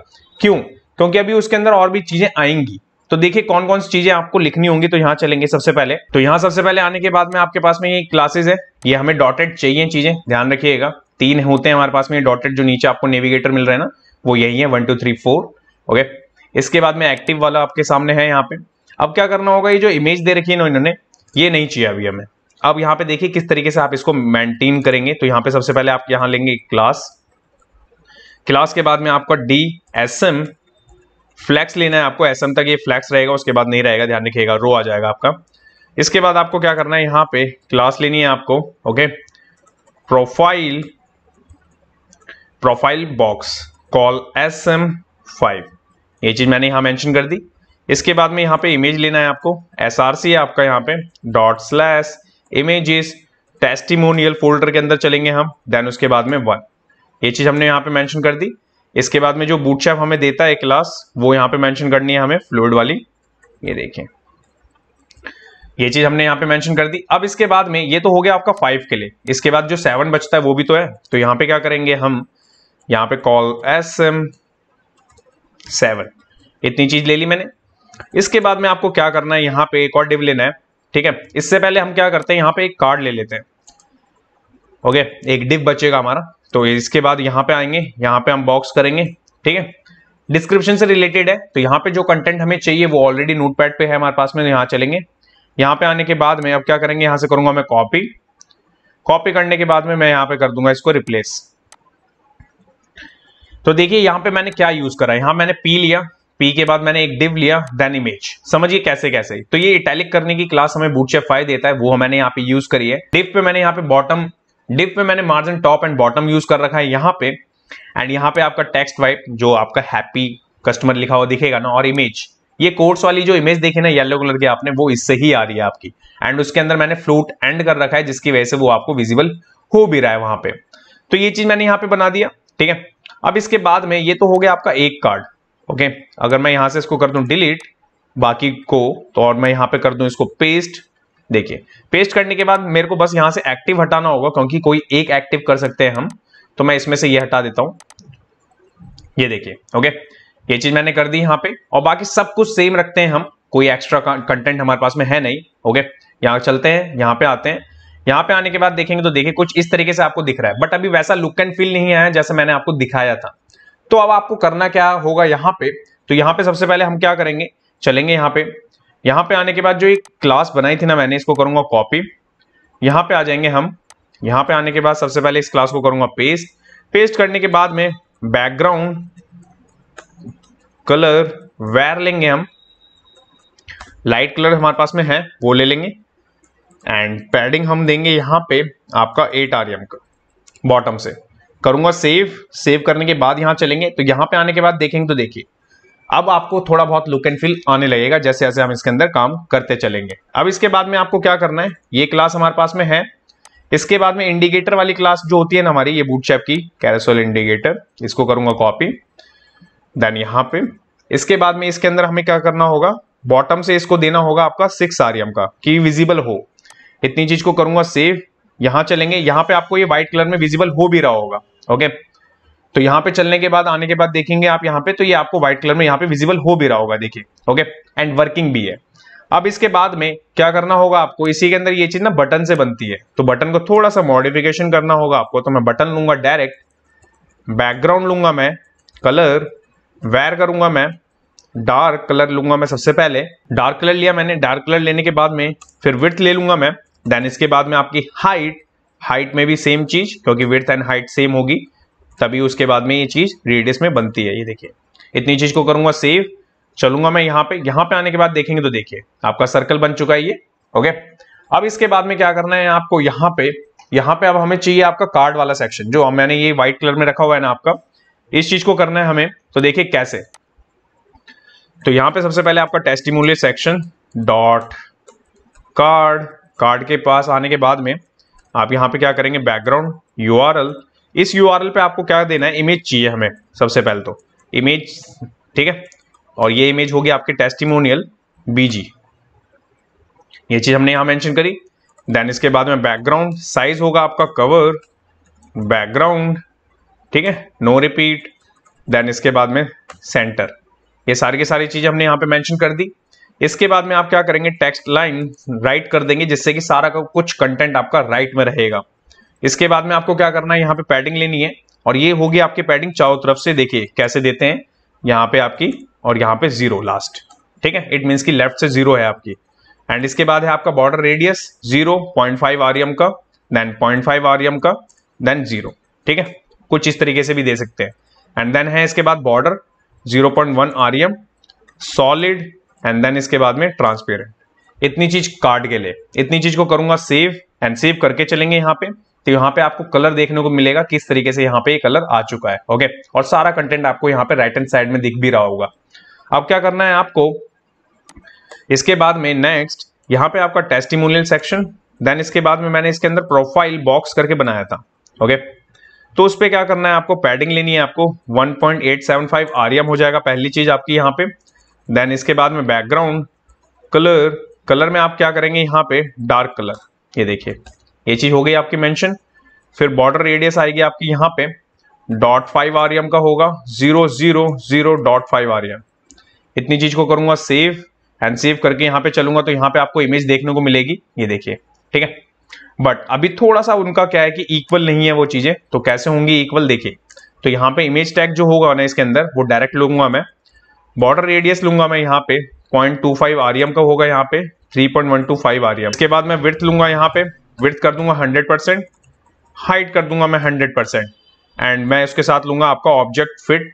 क्यों क्योंकि अभी उसके अंदर और भी चीजें आएंगी तो देखिए कौन कौन सी चीजें आपको लिखनी होंगी तो यहाँ चलेंगे सबसे पहले तो यहाँ सबसे पहले आने के बाद में आपके पास में ये क्लासेस है ये हमें डॉटेड चाहिए चीजें ध्यान रखिएगा तीन होते हैं हमारे पास में डॉटेड जो नीचे आपको नेविगेटर मिल रहा है ना वो यही है one two three four okay इसके बाद में एक्टिव वाला आपके सामने है यहाँ पे अब क्या करना होगा ये जो इमेज दे रखी है ना इन्होंने ये नहीं चाहिए अभी हमें अब यहाँ पे देखिए किस तरीके से आप इसको मेंटेन करेंगे तो यहाँ पे सबसे पहले आप यहाँ लेंगे क्लास क्लास के बाद में आपका डी एस एम फ्लैक्स लेना है आपको एस तक ये फ्लैक्स रहेगा उसके बाद नहीं रहेगा ध्यान रखिएगा रो आ जाएगा आपका इसके बाद आपको क्या करना है यहाँ पे क्लास लेनी है आपको okay profile profile box col S M five ये चीज मैंने यहाँ मेंशन कर दी इसके बाद में यहाँ पे इमेज लेना है आपको एस आर सी आपका यहाँ पे dot slash images testimonial folder के अंदर चलेंगे हम देन उसके बाद में वन ये चीज हमने यहाँ पे मेंशन कर दी इसके बाद में जो बूटस्ट्रैप हमें देता है क्लास वो यहाँ पे मेंशन करनी है हमें फ्लूड वाली ये देखें ये चीज हमने यहाँ पे मेंशन कर दी अब इसके बाद में ये तो हो गया आपका फाइव के लिए इसके बाद जो सेवन बचता है वो भी तो है तो यहाँ पे क्या करेंगे हम यहाँ पे कॉल एस एम सेवन इतनी चीज ले ली मैंने इसके बाद में आपको क्या करना है यहाँ पे एक और डिव लेना है ठीक है इससे पहले हम क्या करते हैं यहाँ पे एक कार्ड ले लेते हैं ओके एक डिव बचेगा हमारा तो इसके बाद यहाँ पे आएंगे यहाँ पे हम बॉक्स करेंगे ठीक है डिस्क्रिप्शन से रिलेटेड है तो यहाँ पे जो कंटेंट हमें चाहिए वो ऑलरेडी नोट पैड पे है हमारे पास में तो यहाँ चलेंगे यहाँ पे आने के बाद में अब क्या करेंगे यहाँ से करूंगा मैं कॉपी कॉपी करने के बाद में मैं यहाँ पे कर दूंगा इसको रिप्लेस तो देखिए यहाँ पे मैंने क्या यूज करा यहाँ मैंने पी लिया पी के बाद मैंने एक डिव लिया देन इमेज समझिए कैसे कैसे तो ये इटैलिक करने की क्लास हमें बूटशेप फाइव देता है वो मैंने यहाँ पे यूज करी है डिव पे मैंने यहाँ पे बॉटम डिप में मैंने margin top and bottom use कर रखा है यहाँ पे एंड यहाँ पे आपका टेक्स्ट वाइप जो आपका हैप्पी कस्टमर लिखा हुआ दिखेगा ना और इमेज ये कोर्स वाली जो इमेज देखी ना येलो कलर की आपने वो इससे ही आ रही है आपकी एंड उसके अंदर मैंने फ्लूट एंड कर रखा है जिसकी वजह से वो आपको विजिबल हो भी रहा है वहां पे तो ये चीज मैंने यहाँ पे बना दिया ठीक है अब इसके बाद में ये तो हो गया आपका एक कार्ड ओके अगर मैं यहां से इसको कर दू डिलीट बाकी को तो और मैं यहां पर कर दू इसको पेस्ट देखिए पेस्ट करने के बाद मेरे को बस यहां से एक्टिव हटाना होगा क्योंकि कोई एक एक्टिव कर सकते हैं हम तो मैं इसमें से ये हटा देता हूं ये देखिए ओके ये चीज मैंने कर दी यहां पे और बाकी सब कुछ सेम रखते हैं हम कोई एक्स्ट्रा कंटेंट हमारे पास में है नहीं ओके यहां चलते हैं यहां पे आते हैं यहां पे आने के बाद देखेंगे तो देखिए कुछ इस तरीके से आपको दिख रहा है बट अभी वैसा लुक एंड फील नहीं आया जैसे मैंने आपको दिखाया था तो अब आपको करना क्या होगा यहां पे तो यहां पे सबसे पहले हम क्या करेंगे चलेंगे यहां पे यहां पे आने के बाद जो एक क्लास बनाई थी ना मैंने इसको करूंगा कॉपी यहां पे आ जाएंगे हम यहाँ पे आने के बाद सबसे पहले इस क्लास को करूंगा पेस्ट पेस्ट करने के बाद में बैकग्राउंड कलर वेर लेंगे हम लाइट कलर हमारे पास में है वो ले लेंगे एंड पैडिंग हम देंगे यहां पे आपका एट आर एम का बॉटम से करूंगा सेव सेव करने के बाद यहां चलेंगे तो यहां पे आने के बाद देखेंगे तो देखिए अब आपको थोड़ा बहुत लुक एंड फील आने लगेगा जैसे जैसे हम इसके अंदर काम करते चलेंगे अब इसके बाद में आपको क्या करना है ये क्लास हमारे पास में है इसके बाद में इंडिकेटर वाली क्लास जो होती है ना हमारी ये बूटचैप की कैरेसोल इंडिकेटर इसको करूंगा कॉपी देन यहां पे इसके बाद में इसके अंदर हमें क्या करना होगा बॉटम से इसको देना होगा आपका सिक्स आरियम e का कि विजिबल हो इतनी चीज को करूंगा सेव यहां चलेंगे यहां पे आपको ये व्हाइट कलर में विजिबल हो भी रहा होगा ओके तो यहाँ पे चलने के बाद आने के बाद देखेंगे आप यहाँ पे तो ये आपको व्हाइट कलर में यहाँ पे विजिबल हो भी रहा होगा देखिए ओके एंड वर्किंग भी है अब इसके बाद में क्या करना होगा आपको इसी के अंदर ये चीज ना बटन से बनती है तो बटन को थोड़ा सा मॉडिफिकेशन करना होगा आपको तो मैं बटन लूंगा डायरेक्ट बैकग्राउंड लूंगा मैं कलर वेयर करूंगा मैं डार्क कलर लूंगा मैं सबसे पहले डार्क कलर लिया मैंने डार्क कलर लेने के बाद में फिर विर्थ ले लूंगा मैं देन इसके बाद में आपकी हाइट हाइट में भी सेम चीज क्योंकि विर्थ एंड हाइट सेम होगी तभी उसके बाद में ये चीज़ रेडियस में बनती है ये देखिए इतनी चीज़ को करूंगा सेव चलूंगा मैं यहाँ पे यहाँ पे आने के बाद देखेंगे तो देखिए आपका सर्कल बन चुका है ये ओके अब इसके बाद में क्या करना है आपको यहाँ पे यहाँ पे अब हमें चाहिए आपका कार्ड वाला सेक्शन जो मैंने ये व्हाइट कलर में रखा हुआ है ना आपका इस चीज को करना है हमें तो देखिए कैसे तो यहाँ पे सबसे पहले आपका मूल्य सेक्शन डॉट कार्ड कार्ड के पास आने के बाद में आप यहाँ पे क्या करेंगे बैकग्राउंड यू इस यू पे आपको क्या देना है इमेज चाहिए हमें सबसे पहले तो इमेज ठीक है और ये इमेज होगी आपके टेस्टिमोनियल बीजी ये चीज हमने यहां मेंशन करी देन इसके बाद में बैकग्राउंड साइज होगा आपका कवर बैकग्राउंड ठीक है नो रिपीट देन इसके बाद में सेंटर ये सारी की सारी चीज हमने यहां पे मेंशन कर दी इसके बाद में आप क्या करेंगे टेक्स्ट लाइन राइट कर देंगे जिससे कि सारा का कुछ कंटेंट आपका राइट में रहेगा इसके बाद में आपको क्या करना है यहाँ पे पैडिंग लेनी है और ये होगी आपकी पैडिंग चारों तरफ से देखिए कैसे देते हैं यहाँ पे आपकी और यहाँ पे जीरो लास्ट ठीक है इट मीन्स की लेफ्ट से जीरो है आपकी एंड इसके बाद है आपका border radius zero point five RM का देन पॉइंट फाइव आरएम का देन जीरो ठीक है कुछ इस तरीके से भी दे सकते हैं एंड देन है इसके बाद border zero point one M solid and then इसके बाद में ट्रांसपेरेंट इतनी चीज काट के लिए इतनी चीज को करूंगा सेव एंड सेव करके चलेंगे यहाँ पे तो यहाँ पे आपको कलर देखने को मिलेगा किस तरीके से यहाँ पे ये कलर आ चुका है ओके और सारा कंटेंट आपको यहाँ पे राइट एंड साइड में दिख भी रहा होगा अब क्या करना है आपको इसके बाद में नेक्स्ट यहाँ पे आपका टेस्टिमोनियल सेक्शन देन इसके बाद में मैंने इसके अंदर प्रोफाइल बॉक्स करके बनाया था ओके तो उस पर क्या करना है आपको पैडिंग लेनी है आपको 1.875 आरएम e हो जाएगा पहली चीज आपकी यहाँ पे देन इसके बाद में बैकग्राउंड कलर कलर में आप क्या करेंगे यहाँ पे डार्क कलर ये देखिए ये चीज हो गई आपकी मेंशन फिर बॉर्डर रेडियस आएगी आपकी यहां पे डॉट फाइव आर का होगा zero zero zero dot five R इतनी चीज को करूंगा सेव एंड सेव करके यहां पे चलूंगा तो यहां पे आपको इमेज देखने को मिलेगी ये देखिए ठीक है बट अभी थोड़ा सा उनका क्या है कि इक्वल नहीं है वो चीजें तो कैसे होंगी इक्वल देखिए तो यहाँ पे इमेज टैग जो होगा ना इसके अंदर वो डायरेक्ट लूंगा मैं बॉर्डर रेडियस लूंगा मैं यहाँ पे पॉइंट टू फाइव आर का होगा यहाँ पे three point one two five R के बाद मैं विर्थ लूंगा यहाँ पे विर्थ कर दूंगा हंड्रेड परसेंट हाइट कर दूंगा मैं हंड्रेड परसेंट एंड मैं उसके साथ लूंगा आपका ऑब्जेक्ट फिट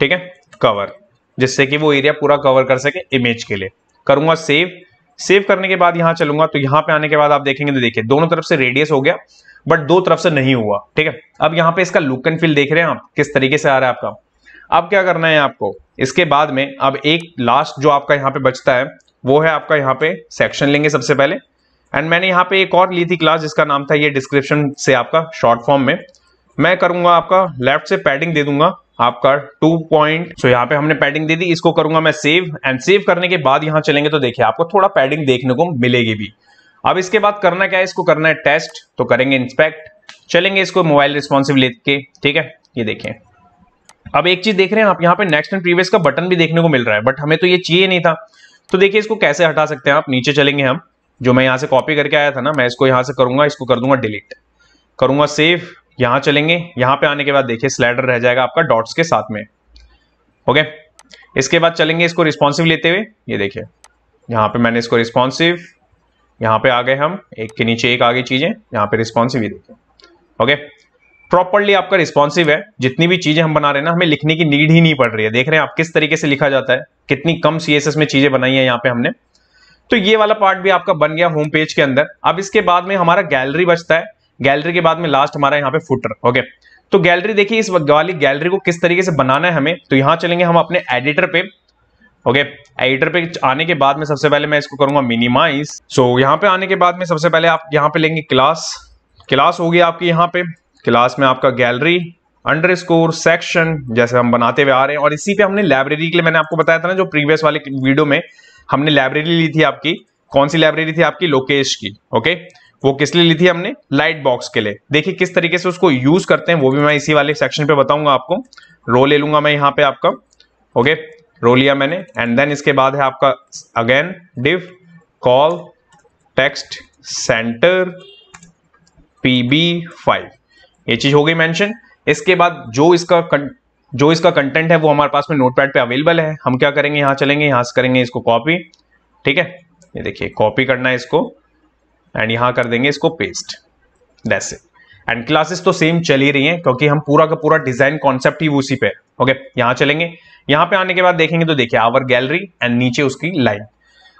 ठीक है कवर जिससे कि वो एरिया पूरा कवर कर सके इमेज के लिए करूंगा सेव सेव करने के बाद यहाँ चलूंगा तो यहां पे आने के बाद आप देखेंगे तो देखिए दोनों तरफ से रेडियस हो गया बट दो तरफ से नहीं हुआ ठीक है अब यहाँ पे इसका लुक एंड फील देख रहे हैं आप किस तरीके से आ रहा है आपका अब क्या करना है आपको इसके बाद में अब एक लास्ट जो आपका यहाँ पे बचता है वो है आपका यहाँ पे सेक्शन लेंगे सबसे पहले एंड मैंने यहाँ पे एक और ली थी क्लास जिसका नाम था ये डिस्क्रिप्शन से आपका शॉर्ट फॉर्म में मैं करूंगा आपका लेफ्ट से पैडिंग दे दूंगा आपका टू पॉइंट सो यहाँ पे हमने पैडिंग दे दी इसको करूंगा मैं सेव एंड सेव करने के बाद यहाँ चलेंगे तो देखिए आपको थोड़ा पैडिंग देखने को मिलेगी भी अब इसके बाद करना क्या है इसको करना है टेस्ट तो करेंगे इंस्पेक्ट चलेंगे इसको मोबाइल रिस्पॉन्सिव लेके ठीक है ये देखें अब एक चीज देख रहे हैं आप यहाँ पे नेक्स्ट एंड प्रीवियस का बटन भी देखने को मिल रहा है बट हमें तो ये चाहिए नहीं था तो देखिए इसको कैसे हटा सकते हैं आप नीचे चलेंगे हम जो मैं यहां से कॉपी करके आया था ना मैं इसको यहां से करूंगा इसको कर दूंगा डिलीट करूंगा सेव यहां चलेंगे यहां पे आने के बाद देखिए स्लाइडर रह जाएगा आपका डॉट्स के साथ में ओके इसके बाद चलेंगे इसको रिस्पॉन्सिव लेते हुए ये देखिए यहां पे मैंने इसको रिस्पॉन्सिव यहां पे आ गए हम एक के नीचे एक आगे चीज़ें यहां पे रिस्पॉन्सिव ये देखिए ओके प्रॉपरली आपका रिस्पॉन्सिव है जितनी भी चीज़ें हम बना रहे हैं ना हमें लिखने की नीड ही नहीं पड़ रही है देख रहे हैं आप किस तरीके से लिखा जाता है कितनी कम सी में चीज़ें बनाई है यहाँ पे हमने तो ये वाला पार्ट भी आपका बन गया होम पेज के अंदर अब इसके बाद में हमारा गैलरी बचता है गैलरी के बाद में लास्ट हमारा यहाँ पे फुटर ओके तो गैलरी देखिए इस वाली गैलरी को किस तरीके से बनाना है हमें तो यहाँ चलेंगे हम अपने एडिटर पे ओके एडिटर पे आने के बाद में सबसे पहले मैं इसको करूंगा मिनिमाइज सो so, यहाँ पे आने के बाद में सबसे पहले आप यहाँ पे लेंगे क्लास क्लास होगी आपकी यहाँ पे क्लास में आपका गैलरी अंडर स्कोर सेक्शन जैसे हम बनाते हुए आ रहे हैं और इसी पे हमने लाइब्रेरी के लिए मैंने आपको बताया था ना जो प्रीवियस वाले वीडियो में हमने लाइब्रेरी ली थी आपकी कौन सी लाइब्रेरी थी आपकी लोकेश की ओके वो किस लिए ली थी हमने लाइट बॉक्स के लिए देखिए किस तरीके से उसको यूज करते हैं वो भी मैं इसी वाले सेक्शन पे बताऊंगा आपको रो ले लूंगा मैं यहाँ पे आपका ओके रो लिया मैंने एंड देन इसके बाद है आपका again div col text center PB five ये चीज हो गई मेंशन इसके बाद जो इसका जो इसका कंटेंट है वो हमारे पास में नोटपैड पे अवेलेबल है हम क्या करेंगे यहां चलेंगे यहां से करेंगे इसको कॉपी ठीक है ये देखिए कॉपी करना है इसको एंड यहां कर देंगे इसको पेस्ट दैसे एंड क्लासेस तो सेम चल ही रही हैं क्योंकि हम पूरा का पूरा डिजाइन कॉन्सेप्ट ही उसी पे ओके यहां चलेंगे यहां पे आने के बाद देखेंगे तो देखिए आवर गैलरी एंड नीचे उसकी लाइन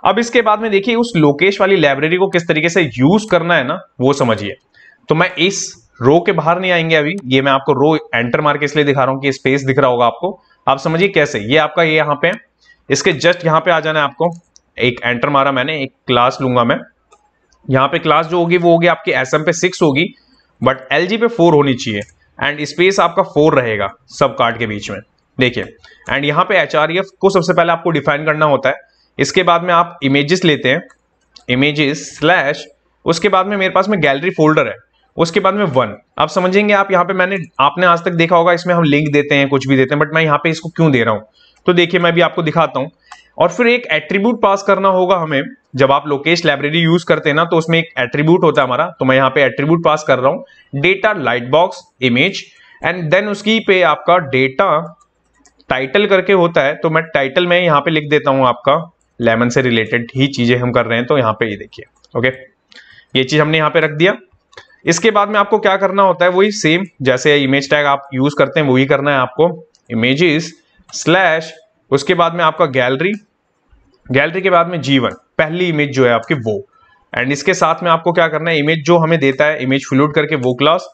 अब इसके बाद में देखिए उस लोकेश वाली लाइब्रेरी को किस तरीके से यूज करना है ना वो समझिए तो मैं इस रो के बाहर नहीं आएंगे अभी ये मैं आपको रो एंटर मार के इसलिए दिखा रहा हूं कि स्पेस दिख रहा होगा आपको आप समझिए कैसे ये आपका ये यहाँ पे इसके जस्ट यहाँ पे आ जाना है आपको एक एंटर मारा मैंने एक क्लास लूंगा मैं यहाँ पे क्लास जो होगी वो होगी आपकी एस पे सिक्स होगी बट एल पे फोर होनी चाहिए एंड स्पेस आपका फोर रहेगा सब कार्ड के बीच में देखिए एंड यहाँ पे एच e को सबसे पहले आपको डिफाइन करना होता है इसके बाद में आप इमेजेस लेते हैं इमेजेस स्लैश उसके बाद में मेरे पास में गैलरी फोल्डर है उसके बाद में वन आप समझेंगे आप यहाँ पे मैंने आपने आज तक देखा होगा इसमें हम लिंक देते हैं कुछ भी देते हैं बट मैं यहाँ पे इसको क्यों दे रहा हूँ तो देखिए मैं भी आपको दिखाता हूँ और फिर एक एट्रीब्यूट पास करना होगा हमें जब आप लोकेश लाइब्रेरी यूज करते हैं ना तो उसमें एक एट्रीब्यूट होता है हमारा तो मैं यहाँ पे एट्रीब्यूट पास कर रहा हूँ data light box image and then उसकी पे आपका डेटा टाइटल करके होता है तो मैं टाइटल में यहाँ पे लिख देता हूँ आपका लेमन से रिलेटेड ही चीजें हम कर रहे हैं तो यहाँ पे ये देखिए ओके ये चीज हमने यहाँ पे रख दिया इसके बाद में आपको क्या करना होता है वही सेम जैसे इमेज टैग आप यूज करते हैं वही करना है आपको इमेजेस स्लैश उसके बाद में आपका गैलरी गैलरी के बाद में जीवन पहली इमेज जो है आपकी वो एंड इसके साथ में आपको क्या करना है इमेज जो हमें देता है इमेज फ्लूड करके वो क्लास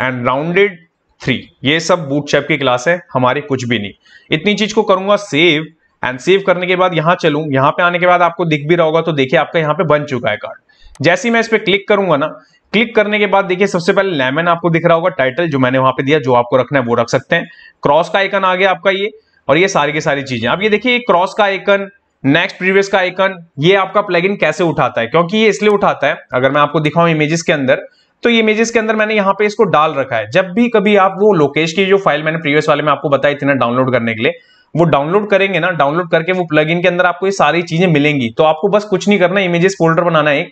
एंड राउंडेड थ्री ये सब बूट चैप की क्लास है हमारी कुछ भी नहीं इतनी चीज को करूंगा सेव एंड सेव करने के बाद यहाँ चलू यहाँ पे आने के बाद आपको दिख भी रहा होगा तो देखिए आपका यहाँ पे बन चुका है कार्ड जैसे ही मैं इस पर क्लिक करूंगा ना क्लिक करने के बाद देखिए सबसे पहले लेमन आपको दिख रहा होगा टाइटल जो मैंने वहां पे दिया जो आपको रखना है वो रख सकते हैं क्रॉस का आइकन आ गया आपका ये और ये सारी की सारी चीजें अब ये देखिए क्रॉस का आइकन नेक्स्ट प्रीवियस का आइकन ये आपका प्लगइन कैसे उठाता है क्योंकि ये इसलिए उठाता है अगर मैं आपको दिखाऊं इमेजेस के अंदर तो ये इमेजेस के अंदर मैंने यहाँ पे इसको डाल रखा है जब भी कभी आप वो लोकेश की जो फाइल मैंने प्रीवियस वाले में आपको बताई थी ना डाउनलोड करने के लिए वो डाउनलोड करेंगे ना डाउनलोड करके वो प्लग के अंदर आपको ये सारी चीजें मिलेंगी तो आपको बस कुछ नहीं करना इमेजेस फोल्डर बनाना है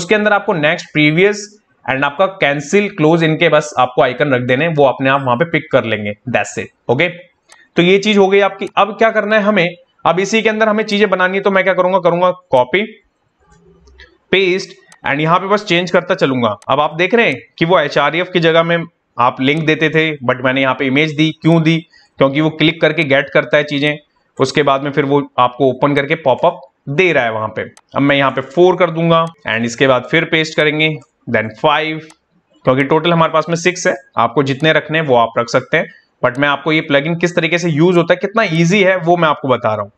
उसके अंदर आपको नेक्स्ट प्रीवियस एंड आपका कैंसिल क्लोज इनके बस आपको आइकन रख देने वो अपने आप वहां पे पिक कर लेंगे दैट्स इट ओके तो ये चीज हो गई आपकी अब क्या करना है हमें अब इसी के अंदर हमें चीजें बनानी है तो मैं क्या करूंगा करूंगा कॉपी पेस्ट एंड यहां पे बस चेंज करता चलूंगा अब आप देख रहे हैं कि वो एच e की जगह में आप लिंक देते थे बट मैंने यहाँ पे इमेज दी क्यों दी क्योंकि वो क्लिक करके गेट करता है चीजें उसके बाद में फिर वो आपको ओपन करके पॉपअप दे रहा है वहां पे अब मैं यहाँ पे फोर कर दूंगा एंड इसके बाद फिर पेस्ट करेंगे देन फाइव क्योंकि टोटल हमारे पास में सिक्स है आपको जितने रखने हैं वो आप रख सकते हैं बट मैं आपको ये प्लगइन किस तरीके से यूज होता है कितना ईजी है वो मैं आपको बता रहा हूं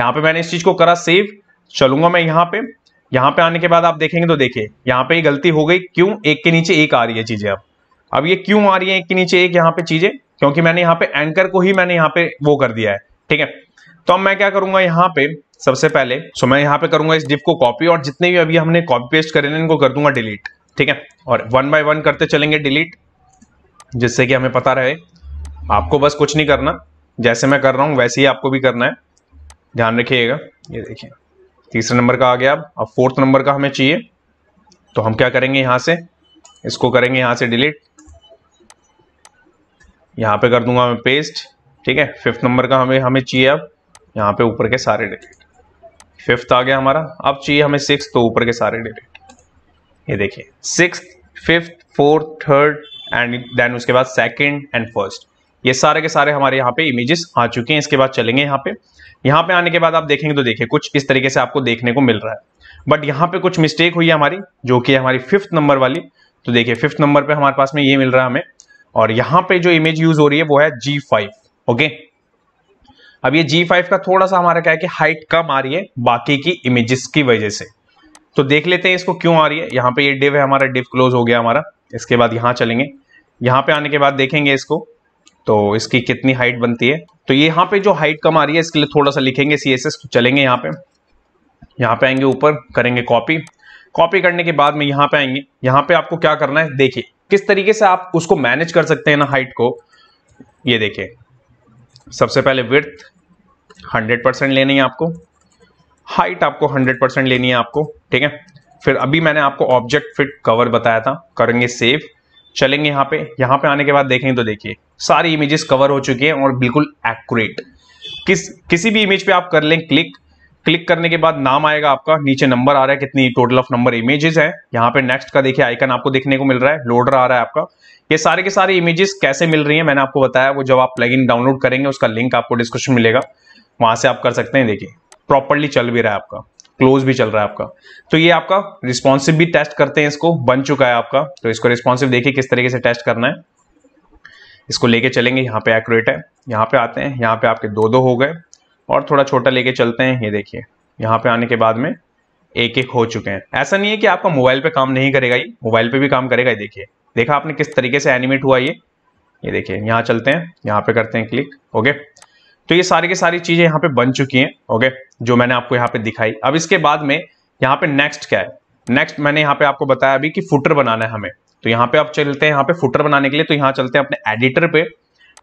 यहाँ पे मैंने इस चीज को करा सेव चलूंगा मैं यहाँ पे यहाँ पे आने के बाद आप देखेंगे तो देखिए यहाँ पे गलती हो गई क्यों एक के नीचे एक आ रही है चीजें अब अब ये क्यों आ रही है एक के नीचे एक यहाँ पे चीजें क्योंकि मैंने यहाँ पे एंकर को ही मैंने यहाँ पे वो कर दिया है ठीक है तो अब मैं क्या करूंगा यहाँ पे सबसे पहले सो मैं यहाँ पे करूंगा इस डिप को कॉपी और जितने भी अभी हमने कॉपी पेस्ट करे इनको कर दूंगा डिलीट ठीक है और वन बाय वन करते चलेंगे डिलीट जिससे कि हमें पता रहे आपको बस कुछ नहीं करना जैसे मैं कर रहा हूँ वैसे ही आपको भी करना है ध्यान रखिएगा ये देखिए तीसरे नंबर का आ गया अब अब फोर्थ नंबर का हमें चाहिए तो हम क्या करेंगे यहाँ से इसको करेंगे यहाँ से डिलीट यहाँ पे कर दूंगा मैं पेस्ट ठीक है फिफ्थ नंबर का हमें हमें चाहिए अब यहाँ पे ऊपर के सारे डिलीट फिफ्थ आ गया हमारा अब चाहिए हमें सिक्स तो ऊपर के सारे डिलीट ये देखिए six fifth fourth third and then उसके बाद सेकेंड एंड फर्स्ट ये सारे के सारे हमारे यहाँ पे इमेजेस आ चुके हैं इसके बाद चलेंगे यहाँ पे यहाँ पे आने के बाद आप देखेंगे तो देखिए कुछ इस तरीके से आपको देखने को मिल रहा है बट यहाँ पे कुछ मिस्टेक हुई है हमारी जो कि हमारी फिफ्थ नंबर वाली तो देखिए फिफ्थ नंबर पे हमारे पास में ये मिल रहा है हमें और यहाँ पे जो इमेज यूज हो रही है वो है जी फाइव ओके अब ये जी फाइव का थोड़ा सा हमारा क्या है कि हाइट कम आ रही है बाकी की इमेजेस की वजह से तो देख लेते हैं इसको क्यों आ रही है यहाँ पे ये डिव है हमारा डिव क्लोज हो गया हमारा इसके बाद यहाँ चलेंगे यहाँ पे आने के बाद देखेंगे इसको तो इसकी कितनी हाइट बनती है तो ये यहाँ पे जो हाइट कम आ रही है इसके लिए थोड़ा सा लिखेंगे सी एस एस तो चलेंगे यहाँ पे यहाँ पे आएंगे ऊपर करेंगे कॉपी कॉपी करने के बाद में यहाँ पे आएंगे यहाँ पे आपको क्या करना है देखिए किस तरीके से आप उसको मैनेज कर सकते हैं ना हाइट को ये देखिए सबसे पहले विर्थ हंड्रेड परसेंट लेनी है आपको हाइट आपको 100 परसेंट लेनी है आपको ठीक है फिर अभी मैंने आपको ऑब्जेक्ट फिट कवर बताया था करेंगे सेव चलेंगे यहाँ पे यहाँ पे आने के बाद देखेंगे तो देखिए सारी इमेजेस कवर हो चुकी हैं और बिल्कुल एक्यूरेट किस किसी भी इमेज पे आप कर लें क्लिक क्लिक करने के बाद नाम आएगा आपका नीचे नंबर आ रहा है कितनी टोटल ऑफ नंबर इमेजेस है यहाँ पे नेक्स्ट का देखिए आइकन आपको देखने को मिल रहा है लोडर आ रहा है आपका ये सारे के सारे इमेजेस कैसे मिल रही है मैंने आपको बताया वो जब आप प्लगइन डाउनलोड करेंगे उसका लिंक आपको डिस्क्रिप्शन मिलेगा वहां से आप कर सकते हैं देखिए प्रॉपरली चल भी रहा है आपका क्लोज भी चल रहा है आपका तो ये आपका रिस्पॉन्सिव भी टेस्ट करते हैं इसको बन चुका है आपका तो इसको रिस्पॉन्सिव देखिए किस तरीके से टेस्ट करना है इसको लेके चलेंगे यहाँ पे एक्यूरेट है यहाँ पे आते हैं यहाँ पे आपके दो दो हो गए और थोड़ा छोटा लेके चलते हैं ये देखिए यहाँ पे आने के बाद में एक एक हो चुके हैं ऐसा नहीं है कि आपका मोबाइल पे काम नहीं करेगा ये मोबाइल पे भी काम करेगा ये देखिए देखा आपने किस तरीके से एनिमेट हुआ ये ये देखिए यहाँ चलते हैं यहाँ पे करते हैं क्लिक ओके तो ये सारी की सारी चीजें यहाँ पे बन चुकी हैं ओके जो मैंने आपको यहाँ पे दिखाई अब इसके बाद में यहाँ पे नेक्स्ट क्या है नेक्स्ट मैंने यहाँ पे आपको बताया अभी कि फुटर बनाना है हमें तो यहाँ पे आप चलते हैं यहाँ पे फुटर बनाने के लिए तो यहाँ चलते हैं अपने एडिटर पे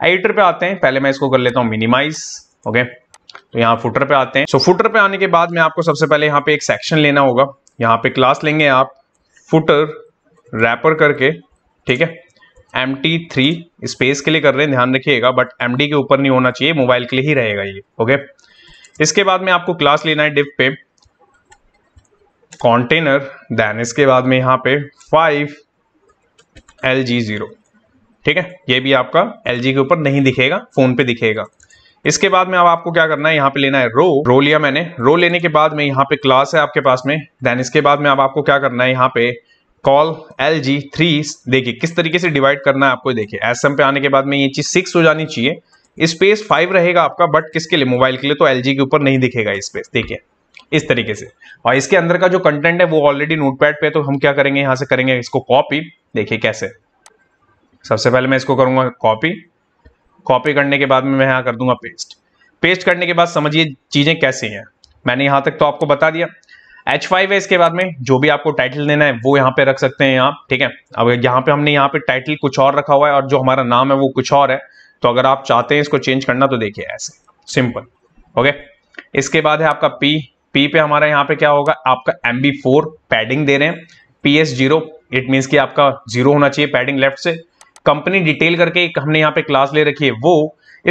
एडिटर पे आते हैं पहले मैं इसको कर लेता हूँ मिनिमाइज ओके तो यहाँ फुटर पे आते हैं सो फुटर पे आने के बाद में आपको सबसे पहले यहाँ पे एक सेक्शन लेना होगा यहाँ पे क्लास लेंगे आप फुटर रैपर करके ठीक है एम टी थ्री स्पेस के लिए कर रहे हैं ध्यान रखिएगा बट एम डी के ऊपर नहीं होना चाहिए मोबाइल के लिए ही रहेगा ये ओके इसके बाद में आपको क्लास लेना है डिप पे कॉन्टेनर देन इसके बाद में यहाँ पे फाइव एल जी जीरो ठीक है ये भी आपका एल जी के ऊपर नहीं दिखेगा फोन पे दिखेगा इसके बाद में अब आपको क्या करना है यहाँ पे लेना है रो रो लिया मैंने रो लेने के बाद में यहाँ पे क्लास है आपके पास में देन इसके बाद में अब आपको क्या करना है यहाँ पे कॉल एल जी थ्री देखिए किस तरीके से डिवाइड करना है आपको देखिए एस एम पे आने के बाद में ये चीज सिक्स हो जानी चाहिए स्पेस फाइव रहेगा आपका बट किसके लिए मोबाइल के लिए तो एल के ऊपर नहीं दिखेगा स्पेस देखिए इस तरीके से और इसके अंदर का जो कंटेंट है वो ऑलरेडी नोटपैड पे तो हम क्या करेंगे यहां से करेंगे इसको कॉपी देखिए कैसे सबसे पहले मैं इसको करूंगा कॉपी कॉपी करने के बाद में मैं यहां कर दूंगा पेस्ट पेस्ट करने के बाद समझिए चीज़ें कैसी हैं मैंने यहां तक तो आपको बता दिया एच फाइव है इसके बाद में जो भी आपको टाइटल देना है वो यहाँ पे रख सकते हैं आप ठीक है अब यहाँ पे हमने यहाँ पे टाइटल कुछ और रखा हुआ है और जो हमारा नाम है वो कुछ और है तो अगर आप चाहते हैं इसको चेंज करना तो देखिए ऐसे सिंपल ओके इसके बाद है आपका पी पी पे हमारा यहाँ पे क्या होगा आपका एम बी फोर पैडिंग दे रहे हैं P S zero it mean कि आपका जीरो होना चाहिए पैडिंग लेफ्ट से कंपनी डिटेल करके हमने यहाँ पे क्लास ले रखी है वो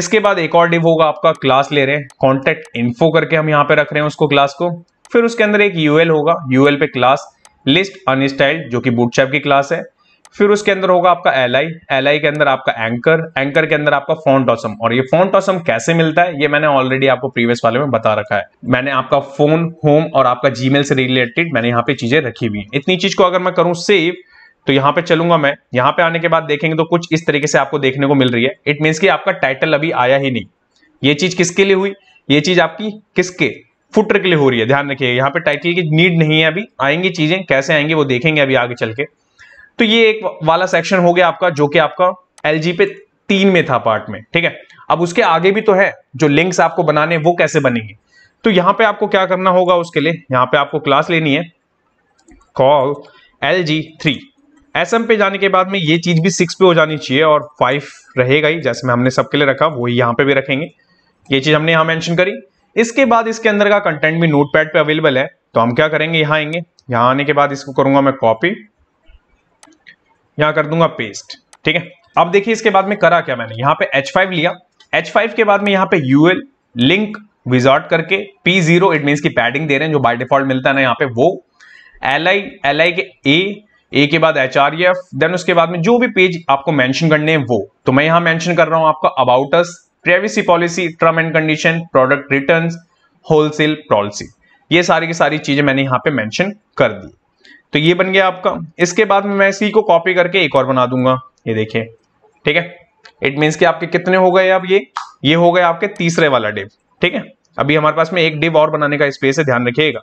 इसके बाद एक और डिव होगा आपका क्लास ले रहे हैं कॉन्टेक्ट इन्फो करके हम यहाँ पे रख रहे हैं उसको क्लास को फिर उसके अंदर एक यूएल होगा यूएल पे क्लास लिस्ट अनस्टाइल्ड जो कि बूटचैप की क्लास है फिर उसके अंदर होगा आपका एल आई एल आई के अंदर आपका एंकर एंकर के अंदर आपका फोन टॉसम और ये फोन टॉसम कैसे मिलता है ये मैंने ऑलरेडी आपको प्रीवियस वाले में बता रखा है मैंने आपका फोन होम और आपका जी से रिलेटेड मैंने यहाँ पे चीजें रखी हुई है इतनी चीज को अगर मैं करूँ सेव तो यहाँ पे चलूंगा मैं यहाँ पे आने के बाद देखेंगे तो कुछ इस तरीके से आपको देखने को मिल रही है इट मीन्स कि आपका टाइटल अभी आया ही नहीं ये चीज किसके लिए हुई ये चीज आपकी किसके फुटर के लिए हो रही है ध्यान रखिए यहाँ पे टाइटल की नीड नहीं है अभी आएंगी चीजें कैसे आएंगी वो देखेंगे अभी आगे चल के तो ये एक वाला सेक्शन हो गया आपका जो कि आपका एल पे तीन में था पार्ट में ठीक है अब उसके आगे भी तो है जो लिंक्स आपको बनाने वो कैसे बनेंगे तो यहाँ पे आपको क्या करना होगा उसके लिए यहाँ पे आपको क्लास लेनी है col L G three S M पे जाने के बाद में ये चीज भी सिक्स पे हो जानी चाहिए और फाइव रहेगा ही जैसे में हमने सबके लिए रखा वही यहाँ पे भी रखेंगे ये चीज हमने यहाँ मेंशन करी इसके बाद इसके अंदर का कंटेंट भी नोट पे अवेलेबल है तो हम क्या करेंगे यहां आएंगे यहां आने के बाद इसको करूंगा मैं कॉपी यहां कर दूंगा पेस्ट ठीक है अब देखिए इसके बाद में करा क्या मैंने यहां पे H5 लिया H5 के बाद में यहां पे UL लिंक विजॉर्ट करके P0 जीरो इट मीन की पैडिंग दे रहे हैं जो बाय डिफॉल्ट मिलता है ना यहां पे वो LI LI के A A के बाद एच आर देन उसके बाद में जो भी पेज आपको मेंशन करने हैं वो तो मैं यहां मेंशन कर रहा हूं आपका about us privacy policy term and condition product return wholesale policy ये सारी की सारी चीजें मैंने यहाँ पे मैंशन कर दी तो ये बन गया आपका इसके बाद में मैं इसी को कॉपी करके एक और बना दूंगा ये देखिए ठीक है इट मीन्स कि आपके कितने हो गए अब ये ये हो गए आपके तीसरे वाला डिव ठीक है अभी हमारे पास में एक डिव और बनाने का स्पेस है ध्यान रखिएगा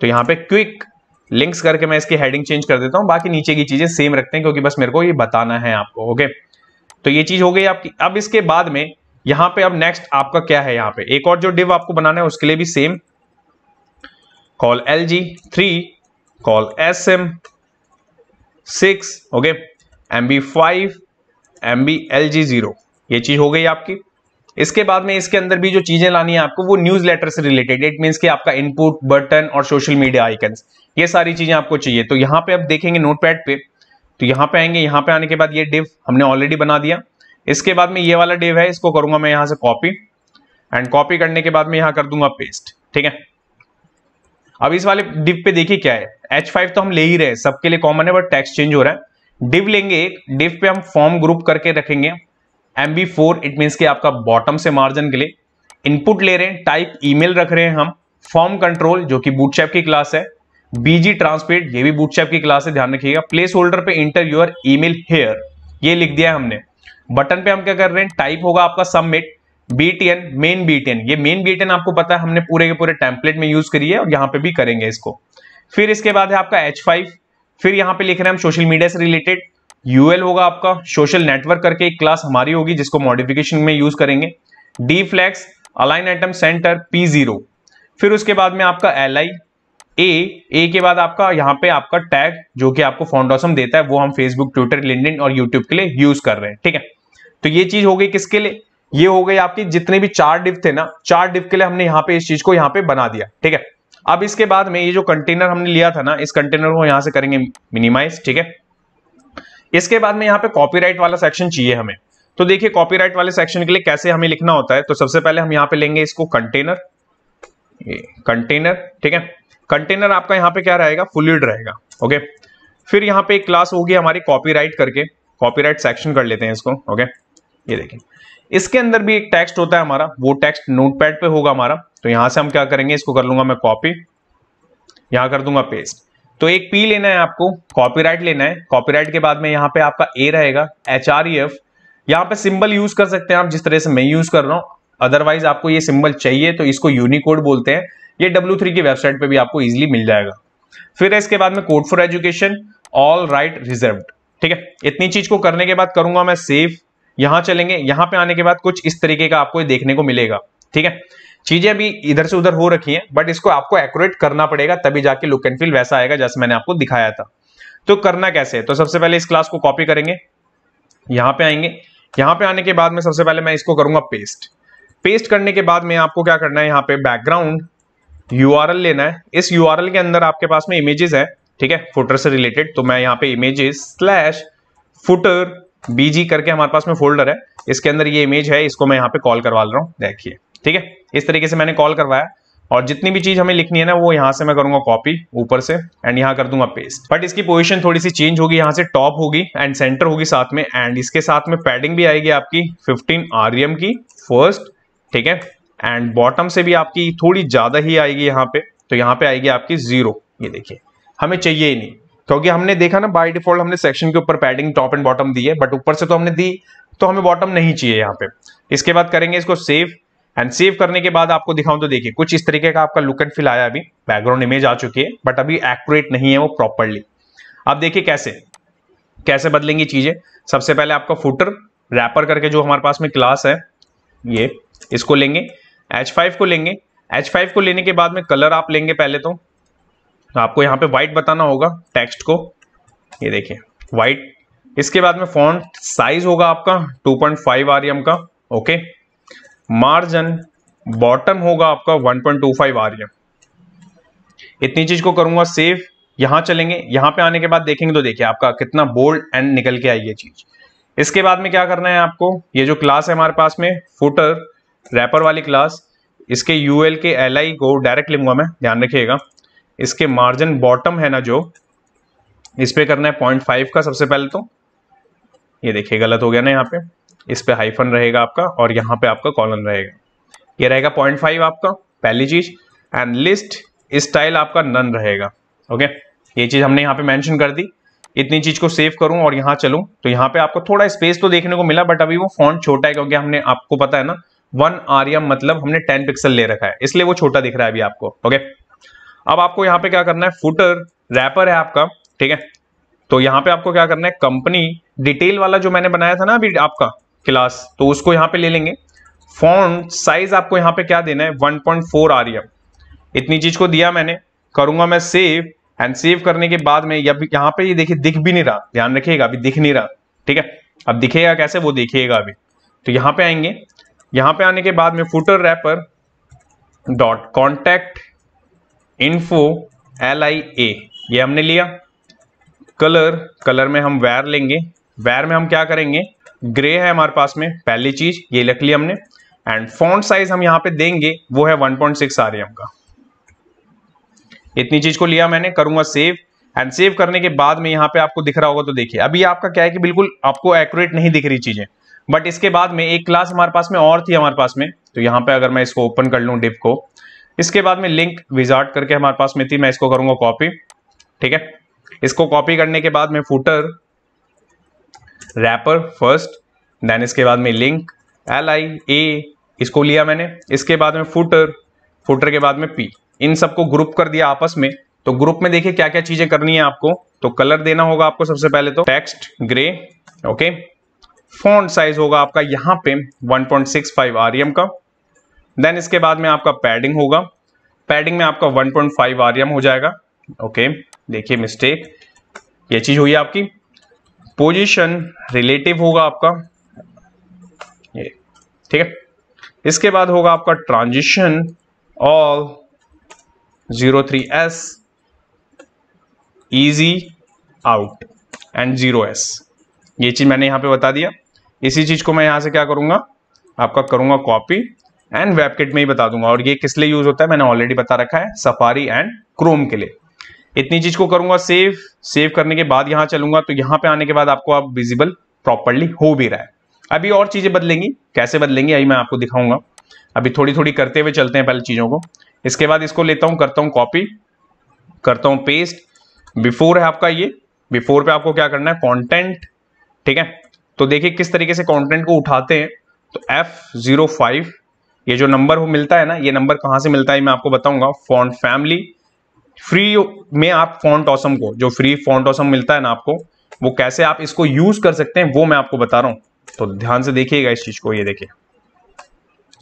तो यहाँ पे क्विक लिंक्स करके मैं इसकी हेडिंग चेंज कर देता हूँ बाकी नीचे की चीजें सेम रखते हैं क्योंकि बस मेरे को ये बताना है आपको ओके तो ये चीज हो गई आपकी अब इसके बाद में यहां पे अब नेक्स्ट आपका क्या है यहां पे एक और जो डिव आपको बनाना है उसके लिए भी same col L G three col S M six okay M B five M B L G zero ये चीज हो गई आपकी इसके बाद में इसके अंदर भी जो चीजें लानी है आपको वो न्यूज लेटर से रिलेटेड इट मीन कि आपका इनपुट बटन और सोशल मीडिया आइकन ये सारी चीजें आपको चाहिए तो यहां पे आप देखेंगे नोटपैड पे तो यहां पे आएंगे यहां पे आने के बाद ये डिव हमने ऑलरेडी बना दिया इसके बाद में ये वाला डेव है इसको करूंगा मैं यहां से कॉपी एंड कॉपी करने के बाद में यहां कर दूंगा पेस्ट ठीक है अब इस वाले डिव पे देखिए क्या है H5 तो हम ले ही रहे सबके लिए कॉमन है बट टैक्स चेंज हो रहा है डिव लेंगे एक डिव पे हम फॉर्म ग्रुप करके रखेंगे M B four it means की आपका बॉटम से मार्जिन के लिए इनपुट ले रहे हैं टाइप ईमेल रख रहे हैं हम फॉर्म कंट्रोल जो कि बूटचैप की क्लास है बीजी ट्रांसपेट ये भी बूटचैप की क्लास है ध्यान रखिएगा प्लेस होल्डर पे इंटर यूर ईमेल हेयर ये लिख दिया है हमने बटन पे हम क्या कर रहे हैं टाइप होगा आपका सबमिट बीटीएन मेन बीटीएन ये मेन बीटीएन आपको पता है हमने पूरे के पूरे टेम्पलेट में यूज करी है और यहाँ पे भी करेंगे इसको फिर इसके बाद है आपका एच फाइव फिर यहाँ पे लिख रहे हैं हम सोशल मीडिया से रिलेटेड यूएल होगा आपका सोशल नेटवर्क करके एक क्लास हमारी होगी जिसको मॉडिफिकेशन में यूज करेंगे D flex align item center P zero फिर उसके बाद में आपका एल आई ए ए के बाद आपका यहाँ पे आपका टैग जो कि आपको फाउंडोसम देता है वो हम फेसबुक ट्विटर लिंकडिन और यूट्यूब के लिए यूज कर रहे हैं ठीक है तो ये चीज हो गई किसके लिए ये हो गई आपकी जितने भी चार डिप थे ना चार डिप के लिए हमने यहाँ पे इस चीज को यहाँ पे बना दिया ठीक है अब इसके बाद में ये जो कंटेनर हमने लिया था ना इस कंटेनर को यहां से करेंगे मिनिमाइज ठीक है इसके बाद में यहाँ पे कॉपीराइट वाला सेक्शन चाहिए हमें तो देखिए कॉपीराइट वाले सेक्शन के लिए कैसे हमें लिखना होता है तो सबसे पहले हम यहाँ पे लेंगे इसको कंटेनर कंटेनर ठीक है कंटेनर आपका यहाँ पे क्या रहेगा फुलिड रहेगा ओके फिर यहाँ पे एक क्लास होगी हमारी कॉपीराइट करके कॉपीराइट सेक्शन कर लेते हैं इसको ओके ये देखें इसके अंदर भी एक टेक्स्ट होता है हमारा वो टेक्स्ट नोटपैड पे होगा हमारा तो यहां से हम क्या करेंगे इसको कर लूंगा मैं कॉपी यहां कर दूंगा पेस्ट तो एक पी लेना है आपको कॉपीराइट लेना है कॉपीराइट के बाद में यहां पे आपका ए रहेगा एच आर ई एफ यहां पे सिंबल यूज कर सकते हैं आप जिस तरह से मैं यूज कर रहा हूं अदरवाइज आपको ये सिंबल चाहिए तो इसको यूनिकोड बोलते हैं ये डब्ल्यू थ्री की वेबसाइट पे भी आपको इजिली मिल जाएगा फिर इसके बाद में code for education all right reserve ठीक है इतनी चीज को करने के बाद करूंगा मैं सेफ यहां चलेंगे यहां पे आने के बाद कुछ इस तरीके का आपको देखने को मिलेगा ठीक है चीजें अभी इधर से उधर हो रखी है बट इसको आपको एक्यूरेट करना पड़ेगा तभी जाके लुक एंड फील वैसा आएगा जैसे मैंने आपको दिखाया था तो करना कैसे तो सबसे पहले इस क्लास को कॉपी करेंगे यहां पे आएंगे यहां पे आने के बाद में सबसे पहले मैं इसको करूंगा पेस्ट पेस्ट करने के बाद में आपको क्या करना है यहाँ पे बैकग्राउंड यू लेना है इस यू के अंदर आपके पास में इमेजेस है ठीक है फुटर से रिलेटेड तो मैं यहाँ पे इमेजेस स्लैश फुटर बीजी करके हमारे पास में फोल्डर है इसके अंदर ये इमेज है इसको मैं यहाँ पे कॉल करवा रहा हूँ देखिए ठीक है इस तरीके से मैंने कॉल करवाया और जितनी भी चीज हमें लिखनी है ना वो यहाँ से मैं करूंगा कॉपी ऊपर से एंड यहाँ कर दूंगा पेस्ट बट इसकी पोजीशन थोड़ी सी चेंज होगी यहाँ से टॉप होगी एंड सेंटर होगी साथ में एंड इसके साथ में पैडिंग भी आएगी आपकी 15 आर e की फर्स्ट ठीक है एंड बॉटम से भी आपकी थोड़ी ज्यादा ही आएगी यहाँ पे तो यहाँ पे आएगी आपकी जीरो ये देखिए हमें चाहिए ही नहीं क्योंकि हमने देखा ना बाय डिफॉल्ट हमने सेक्शन के ऊपर पैडिंग टॉप एंड बॉटम दी है बट ऊपर से तो हमने दी तो हमें बॉटम नहीं चाहिए यहाँ पे इसके बाद करेंगे इसको सेव एंड सेव करने के बाद आपको दिखाऊं तो देखिए कुछ इस तरीके का आपका लुक एंड फिल आया अभी बैकग्राउंड इमेज आ चुकी है बट अभी एक्यूरेट नहीं है वो प्रॉपरली आप देखिए कैसे कैसे बदलेंगी चीजें सबसे पहले आपका फुटर रैपर करके जो हमारे पास में क्लास है ये इसको लेंगे H5 को लेंगे H5 को लेने के बाद में कलर आप लेंगे पहले तो तो आपको यहाँ पे व्हाइट बताना होगा टेक्स्ट को ये देखिए व्हाइट इसके बाद में फॉन्ट साइज होगा आपका 2.5 पॉइंट e का ओके मार्जिन बॉटम होगा आपका 1.25 पॉइंट e इतनी चीज को करूंगा सेव यहां चलेंगे यहां पे आने के बाद देखेंगे तो देखिए आपका कितना बोल्ड एंड निकल के आई ये चीज इसके बाद में क्या करना है आपको ये जो क्लास है हमारे पास में फुटर रैपर वाली क्लास इसके यूएल के एल को डायरेक्ट लिखूंगा मैं ध्यान रखिएगा इसके मार्जिन बॉटम है ना जो इस पे करना है पॉइंट फाइव का सबसे पहले तो ये देखिए गलत हो गया ना यहाँ पे इस पे हाइफन रहेगा आपका और यहाँ पे आपका कॉलन रहेगा ये रहेगा पॉइंट फाइव आपका पहली चीज एंड लिस्ट स्टाइल आपका नन रहेगा ओके ये चीज हमने यहाँ पे मेंशन कर दी इतनी चीज को सेव करूं और यहाँ चलूं तो यहाँ पे आपको थोड़ा स्पेस तो देखने को मिला बट अभी वो फॉन्ट छोटा है क्योंकि हमने आपको पता है ना वन आर मतलब हमने टेन पिक्सल ले रखा है इसलिए वो छोटा दिख रहा है अभी आपको ओके अब आपको यहाँ पे क्या करना है फुटर रैपर है आपका ठीक है तो यहां पे आपको क्या करना है कंपनी डिटेल वाला जो मैंने बनाया था ना अभी आपका क्लास तो उसको यहाँ पे ले लेंगे फोन साइज आपको यहाँ पे क्या देना है वन पॉइंट आ रही है इतनी चीज को दिया मैंने करूंगा मैं सेव एंड सेव करने के बाद में यहां पर देखिए दिख भी नहीं रहा ध्यान रखिएगा अभी दिख नहीं रहा ठीक है अब दिखेगा कैसे वो देखिएगा अभी तो यहाँ पे आएंगे यहां पे आने के बाद में footer wrapper dot contact info L I A ये हमने लिया कलर कलर में हम वैर लेंगे वैर में हम क्या करेंगे ग्रे है हमारे पास में पहली चीज ये लिख ली हमने एंड फॉन्ट साइज हम यहाँ पे देंगे वो है 1.6 पॉइंट सिक्स आर एम का इतनी चीज को लिया मैंने करूंगा सेव एंड सेव करने के बाद में यहां पे आपको दिख रहा होगा तो देखिए अभी आपका क्या है कि बिल्कुल आपको एक्यूरेट नहीं दिख रही चीजें बट इसके बाद में एक क्लास हमारे पास में और थी हमारे पास में तो यहां पे अगर मैं इसको ओपन कर लू डिप को इसके बाद में लिंक विजार्ट करके हमारे पास में थी मैं इसको करूंगा कॉपी ठीक है इसको कॉपी करने के बाद में फूटर रैपर फर्स्ट देन इसके बाद में लिंक एल आई ए इसको लिया मैंने इसके बाद में फूटर फूटर के बाद में पी इन सबको ग्रुप कर दिया आपस में तो ग्रुप में देखिए क्या क्या चीजें करनी है आपको तो कलर देना होगा आपको सबसे पहले तो text gray okay font size होगा आपका यहाँ पे 1.65 पॉइंट आरएम का देन इसके बाद में आपका पैडिंग होगा पैडिंग में आपका 1.5 पॉइंट e हो जाएगा ओके देखिए मिस्टेक ये चीज हुई आपकी पोजीशन रिलेटिव होगा आपका ये ठीक है इसके बाद होगा आपका transition all zero three S ease out and zero S ये चीज मैंने यहां पे बता दिया इसी चीज को मैं यहां से क्या करूंगा आपका करूंगा कॉपी एंड वेबकिट में ही बता दूंगा और ये किस लिए यूज होता है मैंने ऑलरेडी बता रखा है सफारी एंड क्रोम के लिए इतनी चीज को करूंगा सेव सेव करने के बाद यहां चलूंगा तो यहां पे आने के बाद आपको आप विजिबल प्रॉपरली हो भी रहा है अभी और चीजें बदलेंगी कैसे बदलेंगी अभी मैं आपको दिखाऊंगा अभी थोड़ी थोड़ी करते हुए चलते हैं पहले चीजों को इसके बाद इसको लेता हूं करता हूं कॉपी करता हूं पेस्ट बिफोर है आपका ये बिफोर पे आपको क्या करना है कॉन्टेंट ठीक है तो देखिए किस तरीके से कॉन्टेंट को उठाते हैं तो एफ ये जो नंबर हो मिलता है ना ये नंबर कहाँ से मिलता है मैं आपको बताऊंगा फॉन्ट फैमिली फ्री में आप फॉन्ट ऑसम को जो फ्री फॉन्ट ऑसम मिलता है ना आपको वो कैसे आप इसको यूज कर सकते हैं वो मैं आपको बता रहा हूँ तो ध्यान से देखिएगा इस चीज को ये देखिए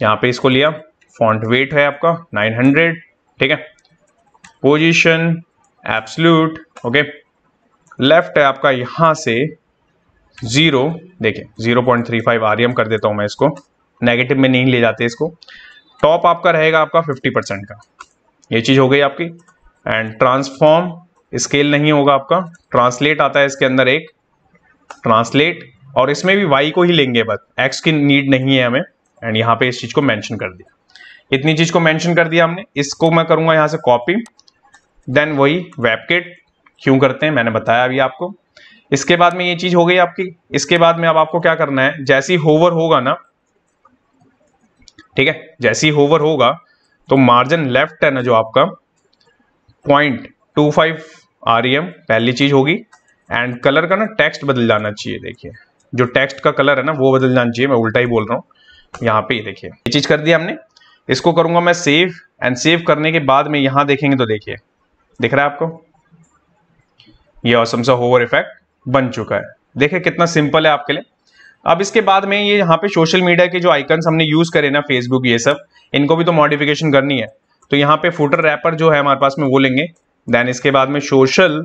यहाँ पे इसको लिया फॉन्ट वेट है आपका 900 ठीक है पोजीशन एब्सल्यूट ओके लेफ्ट है आपका यहां से जीरो देखिए 0.35 आरियम e कर देता हूं मैं इसको नेगेटिव में नहीं ले जाते इसको टॉप आपका रहेगा आपका 50 परसेंट का ये चीज़ हो गई आपकी एंड ट्रांसफॉर्म स्केल नहीं होगा आपका ट्रांसलेट आता है इसके अंदर एक ट्रांसलेट और इसमें भी वाई को ही लेंगे बस एक्स की नीड नहीं है हमें एंड यहाँ पे इस चीज़ को मैंशन कर दिया इतनी चीज़ को मैंशन कर दिया हमने इसको मैं करूँगा यहाँ से कॉपी देन वही वेबकेट क्यों करते हैं मैंने बताया अभी आपको इसके बाद में ये चीज़ हो गई आपकी इसके बाद में अब आप आपको क्या करना है जैसी होवर होगा ना ठीक है जैसे ही होवर होगा तो मार्जिन लेफ्ट है ना जो आपका पॉइंट टू फाइव आर पहली चीज होगी एंड कलर का ना टेक्स्ट बदल जाना चाहिए देखिए जो टेक्स्ट का कलर है ना वो बदल जाना चाहिए मैं उल्टा ही बोल रहा हूँ यहाँ पे देखिए ये चीज कर दी हमने इसको करूंगा मैं सेव एंड सेव करने के बाद में यहां देखेंगे तो देखिए दिख रहा है आपको ये असम सा होवर इफेक्ट बन चुका है देखिए कितना सिंपल है आपके लिए अब इसके बाद में ये यहाँ पे सोशल मीडिया के जो आइकन हमने यूज करे ना फेसबुक ये सब इनको भी तो मॉडिफिकेशन करनी है तो यहाँ पे फूटर रैपर जो है हमारे पास में वो लेंगे देन इसके बाद में सोशल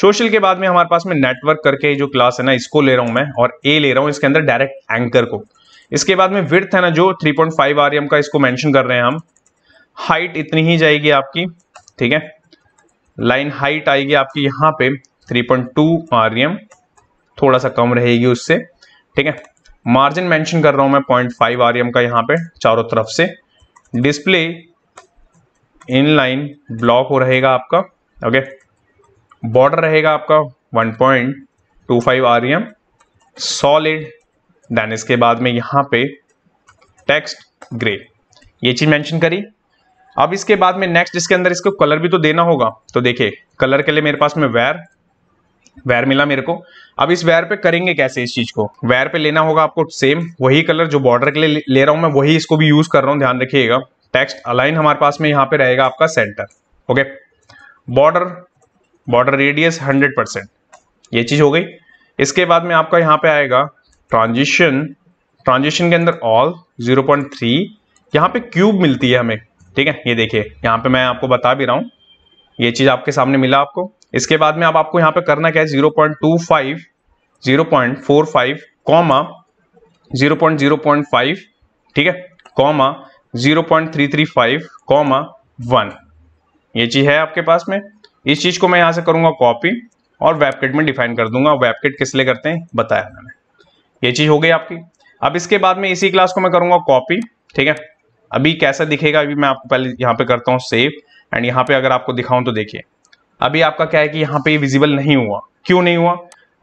सोशल के बाद में हमारे पास में नेटवर्क करके जो क्लास है ना इसको ले रहा हूं मैं और ए ले रहा हूँ इसके अंदर डायरेक्ट एंकर को इसके बाद में विर्थ है ना जो 3.5 पॉइंट एम का इसको मेंशन कर रहे हैं हम हाइट इतनी ही जाएगी आपकी ठीक है लाइन हाइट आएगी आपकी यहाँ पे 3.2 एम थोड़ा सा कम रहेगी उससे ठीक है मार्जिन मेंशन कर रहा हूं मैं पॉइंट फाइव आर का यहां पे चारों तरफ से डिस्प्ले इन लाइन ब्लॉक हो रहेगा आपका ओके बॉर्डर रहेगा आपका 1.25 point two five R solid then इसके बाद में यहां पे टेक्स्ट ग्रे ये चीज़ मेंशन करी अब इसके बाद में नेक्स्ट इसके अंदर इसको कलर भी तो देना होगा तो देखिए कलर के लिए मेरे पास में वेर वैर मिला मेरे को अब इस वैर पे करेंगे कैसे इस चीज को वैर पे लेना होगा आपको सेम वही कलर जो बॉर्डर के लिए ले रहा हूं मैं वही इसको भी यूज कर रहा हूं ध्यान रखिएगा टेक्स्ट अलाइन हमारे पास में यहां पे रहेगा आपका center okay border border radius hundred percent ये चीज हो गई इसके बाद में आपका यहां पे आएगा ट्रांजिशन ट्रांजिशन के अंदर ऑल 0.3 पॉइंट थ्री यहाँ पे क्यूब मिलती है हमें ठीक है ये देखिए यहां पे मैं आपको बता भी रहा हूं ये चीज़ आपके सामने मिला आपको इसके बाद में अब आपको यहाँ पे करना क्या है zero point two five zero point four five comma zero point zero point five ठीक है comma zero point three three five comma one ये चीज़ है आपके पास में इस चीज़ को मैं यहाँ से करूंगा कॉपी और वेबकिट में डिफाइन कर दूंगा वेबकिट किस लिए करते हैं बताया मैंने ये चीज़ हो गई आपकी अब इसके बाद में इसी क्लास को मैं करूंगा कॉपी ठीक है अभी कैसा दिखेगा अभी मैं आपको पहले यहाँ पे करता हूँ सेव एंड यहाँ पे अगर आपको दिखाऊं तो देखिए अभी आपका क्या है कि यहाँ पे विजिबल नहीं हुआ क्यों नहीं हुआ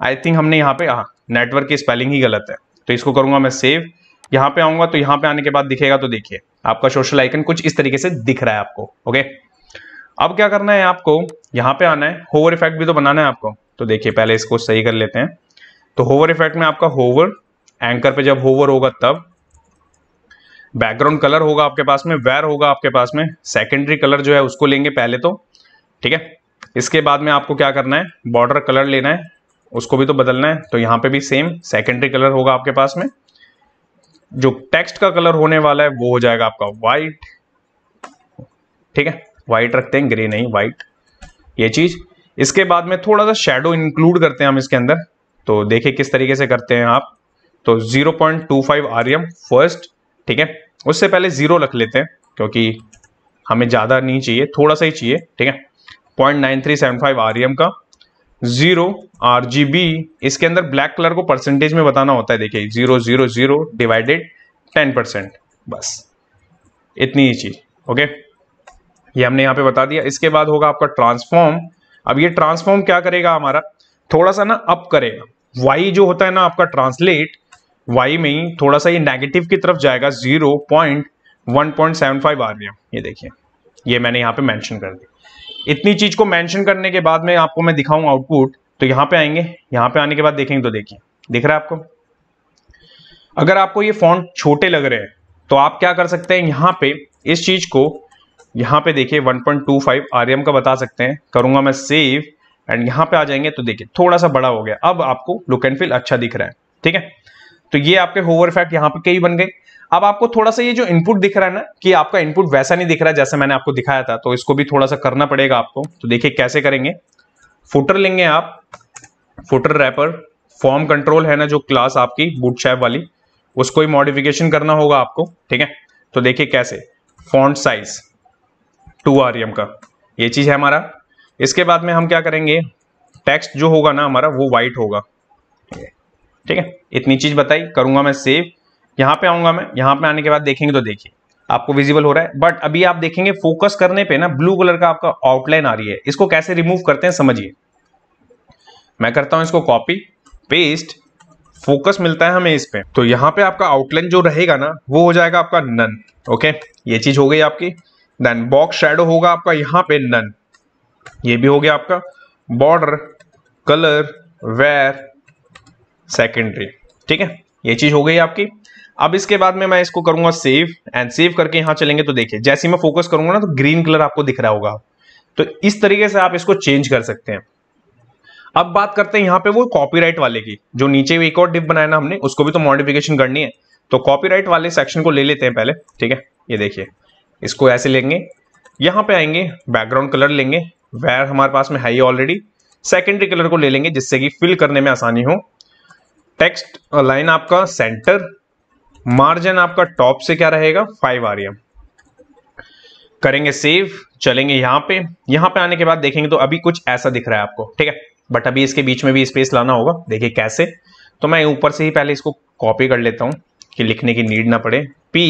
आई थिंक हमने यहाँ पे हाँ नेटवर्क की स्पेलिंग ही गलत है तो इसको करूंगा मैं सेव यहाँ पे आऊंगा तो यहाँ पे आने के बाद दिखेगा तो देखिए आपका सोशल आइकन कुछ इस तरीके से दिख रहा है आपको ओके अब क्या करना है आपको यहाँ पे आना है होवर इफेक्ट भी तो बनाना है आपको तो देखिए पहले इसको सही कर लेते हैं तो होवर इफेक्ट में आपका होवर एंकर पे जब होवर होगा तब बैकग्राउंड कलर होगा आपके पास में वेर होगा आपके पास में सेकेंडरी कलर जो है उसको लेंगे पहले तो ठीक है इसके बाद में आपको क्या करना है बॉर्डर कलर लेना है उसको भी तो बदलना है तो यहाँ पे भी सेम सेकेंडरी कलर होगा आपके पास में जो टेक्स्ट का कलर होने वाला है वो हो जाएगा आपका वाइट ठीक है वाइट रखते हैं ग्रे नहीं वाइट ये चीज इसके बाद में थोड़ा सा शेडो इंक्लूड करते हैं हम इसके अंदर तो देखिए किस तरीके से करते हैं आप तो 0.25 पॉइंट टू फाइव फर्स्ट ठीक है उससे पहले जीरो रख लेते हैं क्योंकि हमें ज़्यादा नहीं चाहिए थोड़ा सा ही चाहिए ठीक है 0.9375 आरएम e का जीरो आर इसके अंदर ब्लैक कलर को परसेंटेज में बताना होता है देखिए zero zero zero divided ten percent बस इतनी ही चीज ओके ये हमने यहां पे बता दिया इसके बाद होगा आपका ट्रांसफॉर्म अब ये ट्रांसफॉर्म क्या करेगा हमारा थोड़ा सा ना अप करेगा वाई जो होता है ना आपका ट्रांसलेट वाई में ही थोड़ा सा ये नेगेटिव की तरफ जाएगा zero point one point seven five R ये देखिए ये मैंने यहां पे मेंशन कर दिया इतनी चीज को मेंशन करने के बाद में आपको मैं दिखाऊं आउटपुट तो यहां पे आएंगे यहां पे आने के बाद देखेंगे तो देखिए दिख रहा है आपको अगर आपको ये फॉन्ट छोटे लग रहे हैं तो आप क्या कर सकते हैं यहाँ पे इस चीज को यहाँ पे देखिए 1.25 पॉइंट e का बता सकते हैं करूंगा मैं सेव एंड यहां पे आ जाएंगे तो देखिए थोड़ा सा बड़ा हो गया अब आपको लुक एंड फील अच्छा दिख रहा है ठीक है तो ये आपके होवर इफेक्ट यहाँ पे कई बन गए अब आपको थोड़ा सा ये जो इनपुट दिख रहा है ना कि आपका इनपुट वैसा नहीं दिख रहा है जैसे मैंने आपको दिखाया था तो इसको भी थोड़ा सा करना पड़ेगा आपको तो देखिए कैसे करेंगे फुटर लेंगे आप फुटर रैपर फॉर्म कंट्रोल है ना जो क्लास आपकी बूट शैप वाली उसको ही मॉडिफिकेशन करना होगा आपको ठीक है तो देखिए कैसे फॉन्ट साइज टू आर का ये चीज़ है हमारा इसके बाद में हम क्या करेंगे टेक्स्ट जो होगा ना हमारा वो वाइट होगा ठीक है इतनी चीज़ बताई करूंगा मैं सेव यहाँ पे आऊंगा मैं यहाँ पे आने के बाद देखेंगे तो देखिए आपको विजिबल हो रहा है बट अभी आप देखेंगे फोकस करने पे ना ब्लू कलर का आपका आउटलाइन आ रही है इसको कैसे रिमूव करते हैं समझिए मैं करता हूं इसको कॉपी पेस्ट फोकस मिलता है हमें इस पे तो यहाँ पे आपका आउटलाइन जो रहेगा ना वो हो जाएगा आपका नन ओके ये चीज हो गई आपकी देन बॉक्स शेडो होगा आपका यहाँ पे नन ये भी हो गया आपका बॉर्डर कलर वेर सेकेंडरी ठीक है ये चीज हो गई आपकी अब इसके बाद में मैं इसको करूंगा सेव एंड सेव करके यहाँ चलेंगे तो देखिए जैसे मैं फोकस करूंगा ना तो ग्रीन कलर आपको दिख रहा होगा तो इस तरीके से आप इसको चेंज कर सकते हैं अब बात करते हैं यहां पे वो कॉपीराइट वाले की जो नीचे एक और डिप बनाया ना हमने उसको भी तो मॉडिफिकेशन करनी है तो कॉपीराइट वाले सेक्शन को ले लेते हैं पहले ठीक है ये देखिए इसको ऐसे लेंगे यहां पे आएंगे बैकग्राउंड कलर लेंगे वेयर हमारे पास में है ही ऑलरेडी सेकेंडरी कलर को ले लेंगे जिससे कि फिल करने में आसानी हो टेक्स्ट लाइन आपका सेंटर मार्जिन आपका टॉप से क्या रहेगा फाइव आर एम करेंगे सेव चलेंगे यहां पे यहां पे आने के बाद देखेंगे तो अभी कुछ ऐसा दिख रहा है आपको ठीक है बट अभी इसके बीच में भी स्पेस लाना होगा देखिए कैसे तो मैं ऊपर से ही पहले इसको कॉपी कर लेता हूं कि लिखने की नीड ना पड़े पी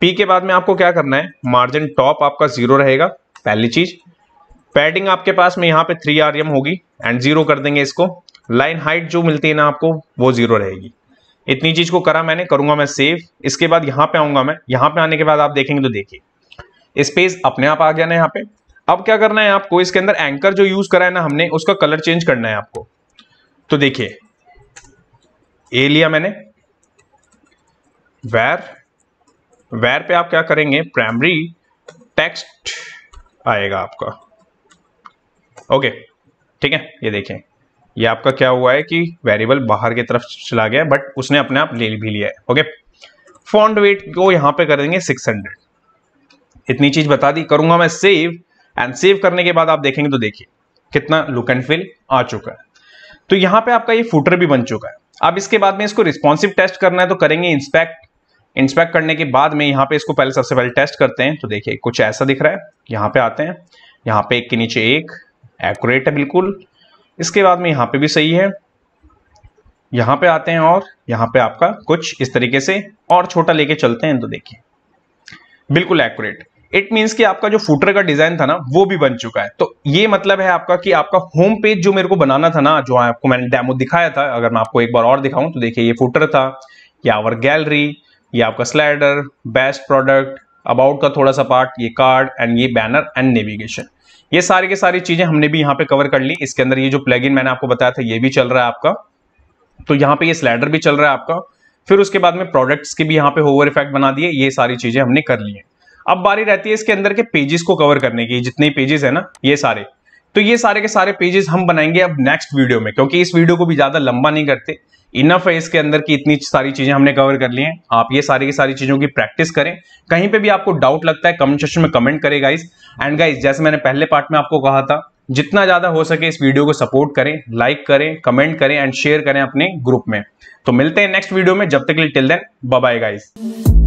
पी के बाद में आपको क्या करना है मार्जिन टॉप आपका जीरो रहेगा पहली चीज पैडिंग आपके पास में यहां पे थ्री आर होगी एंड जीरो कर देंगे इसको लाइन हाइट जो मिलती है ना आपको वो जीरो रहेगी इतनी चीज को करा मैंने करूंगा मैं सेव इसके बाद यहां पे आऊंगा मैं यहां पे आने के बाद आप देखेंगे तो देखिए स्पेस अपने आप आ गया ना यहाँ पे अब क्या करना है आपको इसके अंदर एंकर जो यूज करा है ना हमने उसका कलर चेंज करना है आपको तो देखिए ए लिया मैंने वैर वैर पे आप क्या करेंगे प्राइमरी टेक्स्ट आएगा आपका ओके ठीक है ये देखें ये आपका क्या हुआ है कि वेरिएबल बाहर की तरफ चला गया बट उसने अपने आप ले भी लिया है ओके फॉन्ट वेट को यहाँ पे कर देंगे 600 इतनी चीज बता दी करूंगा मैं सेव एंड सेव करने के बाद आप देखेंगे तो देखिए कितना लुक एंड फील आ चुका है तो यहां पे आपका ये फूटर भी बन चुका है अब इसके बाद में इसको रिस्पॉन्सिव टेस्ट करना है तो करेंगे इंस्पेक्ट इंस्पेक्ट करने के बाद में यहाँ पे इसको पहले सबसे पहले टेस्ट करते हैं तो देखिए कुछ ऐसा दिख रहा है यहाँ पे आते हैं यहाँ पे एक के नीचे एक एक्यूरेट है बिल्कुल इसके बाद में यहाँ पे भी सही है यहाँ पे आते हैं और यहाँ पे आपका कुछ इस तरीके से और छोटा लेके चलते हैं तो देखिए बिल्कुल एक्यूरेट इट मीन्स कि आपका जो फूटर का डिजाइन था ना वो भी बन चुका है तो ये मतलब है आपका कि आपका होम पेज जो मेरे को बनाना था ना जो आपको मैंने डेमो दिखाया था अगर मैं आपको एक बार और दिखाऊं तो देखिए ये फूटर था या आवर गैलरी ये आपका स्लाइडर बेस्ट प्रोडक्ट अबाउट का थोड़ा सा पार्ट ये कार्ड एंड ये बैनर एंड नेविगेशन ये सारी के सारी चीजें हमने भी यहाँ पे कवर कर ली इसके अंदर ये जो प्लग मैंने आपको बताया था ये भी चल रहा है आपका तो यहाँ पे ये स्लैडर भी चल रहा है आपका फिर उसके बाद में प्रोडक्ट्स के भी यहाँ पे होवर इफेक्ट बना दिए ये सारी चीजें हमने कर ली है अब बारी रहती है इसके अंदर के पेजेस को कवर करने की जितने पेजेस है ना ये सारे तो ये सारे के सारे पेजेस हम बनाएंगे अब नेक्स्ट वीडियो में क्योंकि इस वीडियो को भी ज़्यादा लंबा नहीं करते इनफ है इसके अंदर की इतनी सारी चीज़ें हमने कवर कर ली हैं आप ये सारी की सारी चीज़ों की प्रैक्टिस करें कहीं पे भी आपको डाउट लगता है कमेंट सेक्शन में कमेंट करें गाइस एंड गाइस जैसे मैंने पहले पार्ट में आपको कहा था जितना ज़्यादा हो सके इस वीडियो को सपोर्ट करें लाइक करें कमेंट करें एंड शेयर करें अपने ग्रुप में तो मिलते हैं नेक्स्ट वीडियो में जब तक के लिए टिल देन बाय गाइज़